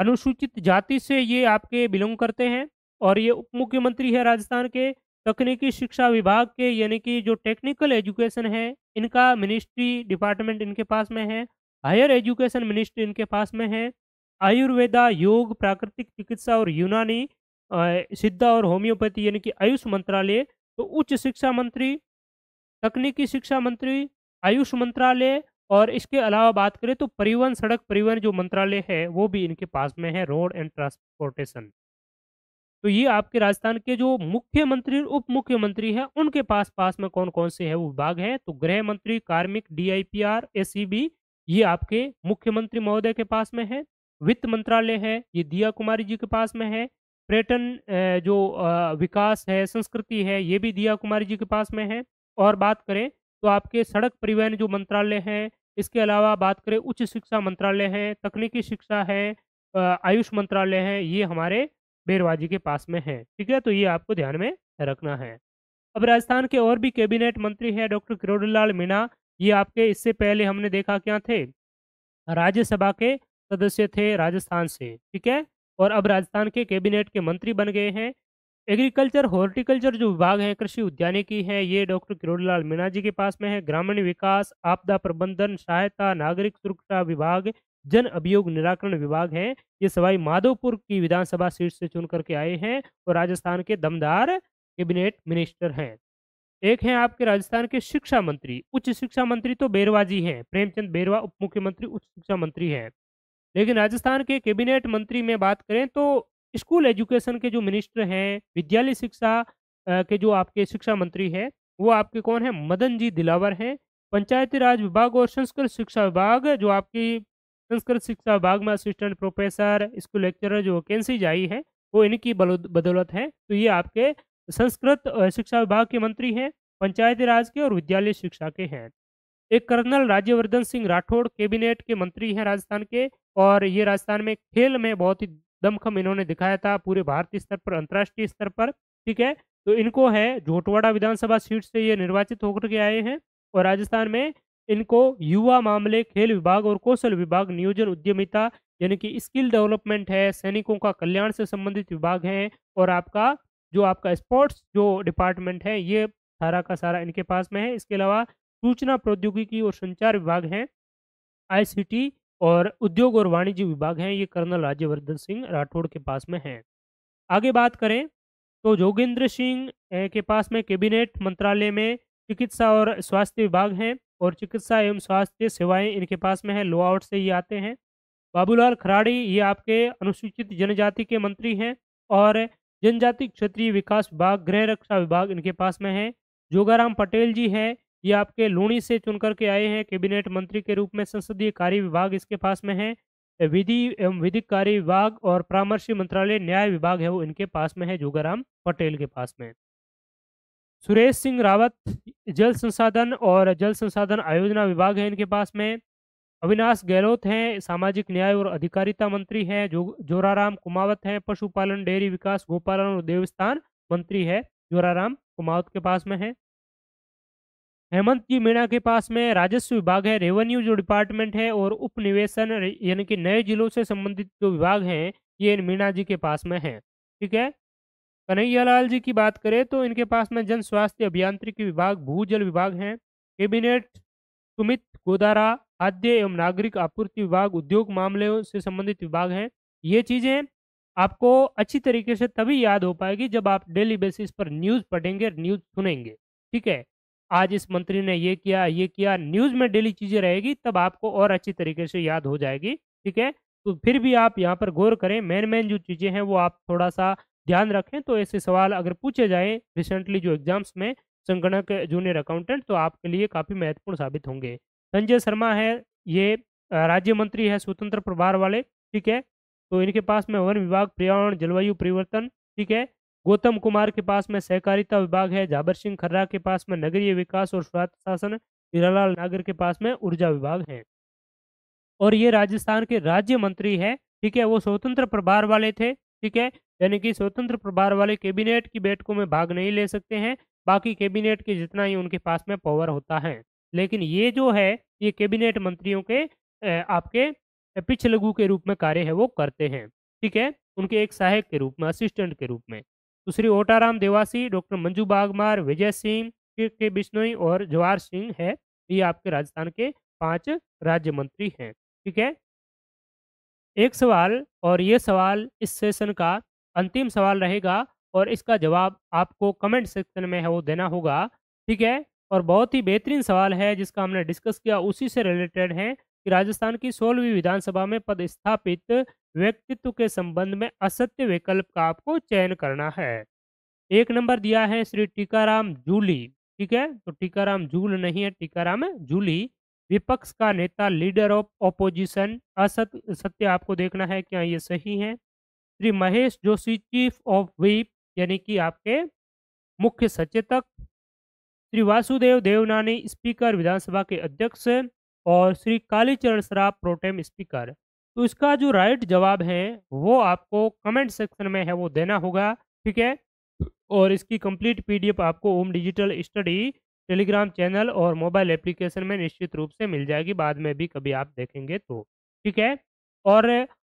अनुसूचित जाति से ये आपके बिलोंग करते हैं और ये उप मुख्यमंत्री है राजस्थान के तकनीकी शिक्षा विभाग के यानी कि जो टेक्निकल एजुकेशन है इनका मिनिस्ट्री डिपार्टमेंट इनके पास में है हायर एजुकेशन मिनिस्ट्री इनके पास में है आयुर्वेदा योग प्राकृतिक चिकित्सा और यूनानी सिद्धा और होम्योपैथी यानी कि आयुष मंत्रालय तो उच्च शिक्षा मंत्री तकनीकी शिक्षा मंत्री आयुष मंत्रालय और इसके अलावा बात करें तो परिवहन सड़क परिवहन जो मंत्रालय है वो भी इनके पास में है रोड एंड ट्रांसपोर्टेशन तो ये आपके राजस्थान के जो मुख्यमंत्री उप मुख्यमंत्री हैं उनके पास पास में कौन कौन से है वो विभाग हैं तो गृह मंत्री कार्मिक डीआईपीआर एसीबी ये आपके मुख्यमंत्री महोदय के पास में है वित्त मंत्रालय है ये दिया कुमारी जी के पास में है पर्यटन जो विकास है संस्कृति है ये भी दिया कुमारी जी के पास में है और बात करें तो आपके सड़क परिवहन जो मंत्रालय है इसके अलावा बात करें उच्च शिक्षा मंत्रालय है तकनीकी शिक्षा है आयुष मंत्रालय है ये हमारे बेरवाजी के पास में है ठीक है तो ये आपको ध्यान में रखना है अब राजस्थान के और भी कैबिनेट मंत्री हैं डॉक्टर किरोड़ीलाल मीणा ये आपके इससे पहले हमने देखा क्या थे राज्यसभा के सदस्य थे राजस्थान से ठीक है और अब राजस्थान के कैबिनेट के मंत्री बन गए हैं एग्रीकल्चर हॉर्टिकल्चर जो विभाग है कृषि उद्यानिकी है ये डॉक्टर किरोड़ीलाल मीणा जी के पास में है ग्रामीण विकास आपदा प्रबंधन सहायता नागरिक सुरक्षा विभाग जन अभियोग निराकरण विभाग है ये सवाई माधोपुर की विधानसभा सीट से चुन करके आए हैं और राजस्थान के दमदार कैबिनेट मिनिस्टर हैं एक हैं आपके राजस्थान के शिक्षा मंत्री उच्च शिक्षा मंत्री तो बेरवा जी हैं प्रेमचंद बेरवा उप मुख्यमंत्री उच्च शिक्षा मंत्री हैं लेकिन राजस्थान के कैबिनेट मंत्री में बात करें तो स्कूल एजुकेशन के जो मिनिस्टर हैं विद्यालय शिक्षा के जो आपके शिक्षा मंत्री हैं वो आपके कौन है मदन जी दिलावर हैं पंचायती राज विभाग और संस्कृत शिक्षा विभाग जो आपकी संस्कृत शिक्षा विभाग में असिस्टेंट प्रोफेसर स्कूल लेक्चरर जो वैकेंसीज आई है वो इनकी बदौलत है तो ये आपके संस्कृत शिक्षा विभाग के मंत्री हैं पंचायती राज के और विद्यालय शिक्षा के हैं एक कर्नल राज्यवर्धन सिंह राठौड़ कैबिनेट के मंत्री हैं राजस्थान के और ये राजस्थान में खेल में बहुत ही दमखम इन्होंने दिखाया था पूरे भारतीय स्तर पर अंतर्राष्ट्रीय स्तर पर ठीक है तो इनको है झोटवाड़ा विधानसभा सीट से ये निर्वाचित होकर के आए हैं और राजस्थान में इनको युवा मामले खेल विभाग और कौशल विभाग नियोजन उद्यमिता यानी कि स्किल डेवलपमेंट है सैनिकों का कल्याण से संबंधित विभाग है और आपका जो आपका स्पोर्ट्स जो डिपार्टमेंट है ये सारा का सारा इनके पास में है इसके अलावा सूचना प्रौद्योगिकी और संचार विभाग हैं आईसीटी और उद्योग और वाणिज्य विभाग हैं ये कर्नल राज्यवर्धन सिंह राठौड़ के पास में हैं आगे बात करें तो जोगेंद्र सिंह के पास में कैबिनेट मंत्रालय में चिकित्सा और स्वास्थ्य विभाग हैं और चिकित्सा एवं स्वास्थ्य सेवाएं इनके पास में है लोआउट से ये आते हैं बाबूलाल खराड़ी ये आपके अनुसूचित जनजाति के मंत्री हैं और जनजाति क्षेत्रीय विकास विभाग गृह रक्षा विभाग इनके पास में है जोगाराम पटेल जी हैं ये आपके लूणी से चुन करके आए हैं कैबिनेट मंत्री के रूप में संसदीय कार्य विभाग इसके पास में है विधि एवं विधिक कार्य विभाग और परामर्शी मंत्रालय न्याय विभाग है वो इनके पास में है जोगाराम पटेल के पास में सुरेश सिंह रावत जल संसाधन और जल संसाधन आयोजना विभाग है इनके पास में अविनाश गहलोत हैं सामाजिक न्याय और अधिकारिता मंत्री हैं जो जोराराम कुमावत हैं पशुपालन डेयरी विकास गोपालन और देवस्थान मंत्री है जोराराम कुमावत के पास में है हेमंत जी मीणा के पास में राजस्व विभाग है रेवेन्यू जो डिपार्टमेंट है और उपनिवेशन यानी कि नए जिलों से संबंधित जो विभाग हैं ये मीणा जी के पास में है ठीक है कन्हैयालाल जी की बात करें तो इनके पास में जन स्वास्थ्य अभियांत्रिकी विभाग भू जल विभाग हैं कैबिनेट सुमित गोदारा आद्य एवं नागरिक आपूर्ति विभाग उद्योग मामले से संबंधित विभाग हैं ये चीज़ें आपको अच्छी तरीके से तभी याद हो पाएगी जब आप डेली बेसिस पर न्यूज़ पढ़ेंगे न्यूज़ सुनेंगे ठीक है आज इस मंत्री ने ये किया ये किया न्यूज़ में डेली चीज़ें रहेगी तब आपको और अच्छी तरीके से याद हो जाएगी ठीक है तो फिर भी आप यहाँ पर गौर करें मेन मेन जो चीज़ें हैं वो आप थोड़ा सा ध्यान रखें तो ऐसे सवाल अगर पूछे जाएं रिसेंटली जो एग्जाम्स में संगणक जूनियर अकाउंटेंट तो आपके लिए काफ़ी महत्वपूर्ण साबित होंगे संजय शर्मा है ये राज्य मंत्री है स्वतंत्र प्रभार वाले ठीक है तो इनके पास में वन विभाग पर्यावरण जलवायु परिवर्तन ठीक है गौतम कुमार के पास में सहकारिता विभाग है जाबर सिंह खर्रा के पास में नगरीय विकास और स्वास्थ्य शासन हीरालाल नागर के पास में ऊर्जा विभाग है और ये राजस्थान के राज्य मंत्री है ठीक है वो स्वतंत्र प्रभार वाले थे ठीक है यानी कि स्वतंत्र प्रभार वाले कैबिनेट की बैठकों में भाग नहीं ले सकते हैं बाकी कैबिनेट के जितना ही उनके पास में पावर होता है लेकिन ये जो है ये कैबिनेट मंत्रियों के आपके लघु के रूप में कार्य है वो करते हैं ठीक है उनके एक सहायक के रूप में असिस्टेंट के रूप में तो Shri Otaram Dewasi doctor Manju Bagmar Vijay Singh K, K Bishnoi और जवाहर सिंह है ये आपके राजस्थान के पांच राज्य मंत्री हैं ठीक है एक सवाल और ये सवाल इस सेशन का अंतिम सवाल रहेगा और इसका जवाब आपको कमेंट सेक्शन में है वो देना होगा ठीक है और बहुत ही बेहतरीन सवाल है जिसका हमने डिस्कस किया उसी से रिलेटेड है कि राजस्थान की सोलहवीं विधानसभा में पदस्थापित व्यक्तित्व के संबंध में असत्य विकल्प का आपको चयन करना है एक नंबर दिया है श्री टीकाराम जूली ठीक है तो टीकाराम जूल नहीं है टीकाराम जूली विपक्ष का नेता लीडर ऑफ ऑपोजिशन असत सत्य आपको देखना है क्या ये सही है Shri Mahesh Joshi chief of whip यानी कि आपके मुख्य सचेतक श्री वासुदेव देवनानी स्पीकर विधानसभा के अध्यक्ष और श्री कालीचरण श्राफ प्रोटेम स्पीकर तो इसका जो राइट जवाब है वो आपको कमेंट सेक्शन में है वो देना होगा ठीक है और इसकी कंप्लीट पीडीएफ आपको Om digital study Telegram channel और मोबाइल एप्लीकेशन में निश्चित रूप से मिल जाएगी बाद में भी कभी आप देखेंगे तो ठीक है और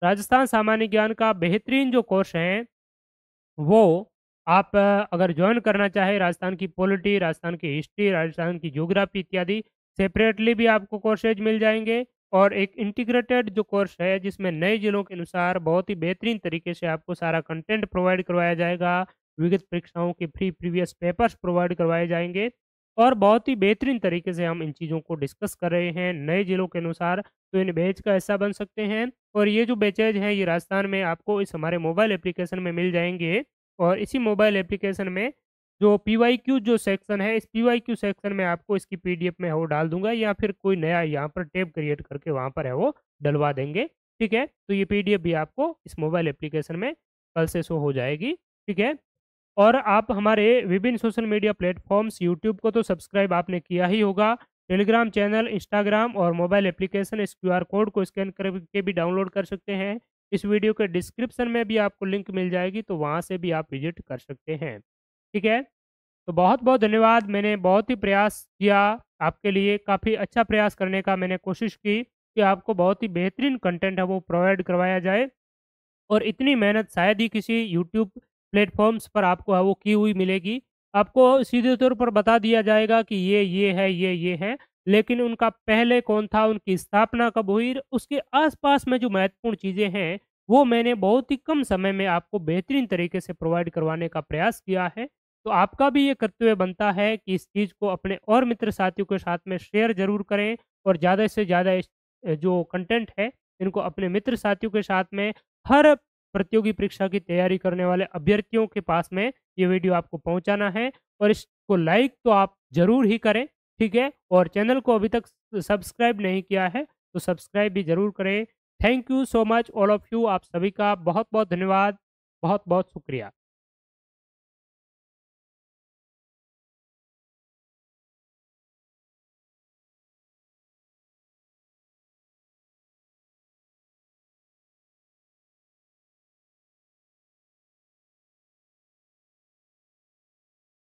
राजस्थान सामान्य ज्ञान का बेहतरीन जो कोर्स है वो आप अगर ज्वाइन करना चाहे राजस्थान की पॉलिटी राजस्थान की हिस्ट्री राजस्थान की ज्योग्राफी इत्यादि सेपरेटली भी आपको कोर्सेज मिल जाएंगे और एक इंटीग्रेटेड जो कोर्स है जिसमें नए जिलों के अनुसार बहुत ही बेहतरीन तरीके से आपको सारा कंटेंट प्रोवाइड करवाया जाएगा विगत परीक्षाओं के फ्री प्रीवियस पेपर्स प्रोवाइड करवाए जाएंगे और बहुत ही बेहतरीन तरीके से हम इन चीज़ों को डिस्कस कर रहे हैं नए ज़िलों के अनुसार तो इन बैच का हिस्सा बन सकते हैं और ये जो बैचेज हैं ये राजस्थान में आपको इस हमारे मोबाइल एप्लीकेशन में मिल जाएंगे और इसी मोबाइल एप्लीकेशन में जो पी वाई क्यू जो सेक्शन है इस पी वाई क्यू सेक्शन में आपको इसकी पी डी एफ में वो डाल दूंगा या फिर कोई नया यहाँ पर टेप क्रिएट करके वहाँ पर है वो डलवा देंगे ठीक है तो ये पी डी एफ भी आपको इस मोबाइल एप्लीकेशन में कल से शो हो जाएगी ठीक है और आप हमारे विभिन्न सोशल मीडिया प्लेटफॉर्म्स यूट्यूब को तो सब्सक्राइब आपने किया ही होगा टेलीग्राम चैनल इंस्टाग्राम और मोबाइल एप्लीकेशन इस क्यू कोड को स्कैन करके भी डाउनलोड कर सकते हैं इस वीडियो के डिस्क्रिप्शन में भी आपको लिंक मिल जाएगी तो वहाँ से भी आप विजिट कर सकते हैं ठीक है तो बहुत बहुत धन्यवाद मैंने बहुत ही प्रयास किया आपके लिए काफ़ी अच्छा प्रयास करने का मैंने कोशिश की कि आपको बहुत ही बेहतरीन कंटेंट है वो प्रोवाइड करवाया जाए और इतनी मेहनत शायद ही किसी यूट्यूब प्लेटफॉर्म्स पर आपको वो की हुई मिलेगी आपको सीधे तौर पर बता दिया जाएगा कि ये ये है ये ये है लेकिन उनका पहले कौन था उनकी स्थापना कब हुई उसके आसपास में जो महत्वपूर्ण चीज़ें हैं वो मैंने बहुत ही कम समय में आपको बेहतरीन तरीके से प्रोवाइड करवाने का प्रयास किया है तो आपका भी ये कर्तव्य बनता है कि इस चीज़ को अपने और मित्र साथियों के साथ में शेयर जरूर करें और ज़्यादा से ज़्यादा जो कंटेंट है इनको अपने मित्र साथियों के साथ में हर प्रतियोगी परीक्षा की तैयारी करने वाले अभ्यर्थियों के पास में ये वीडियो आपको पहुंचाना है और इसको लाइक तो आप जरूर ही करें ठीक है और चैनल को अभी तक सब्सक्राइब नहीं किया है तो सब्सक्राइब भी जरूर करें thank you so much all of you आप सभी का बहुत बहुत धन्यवाद बहुत बहुत शुक्रिया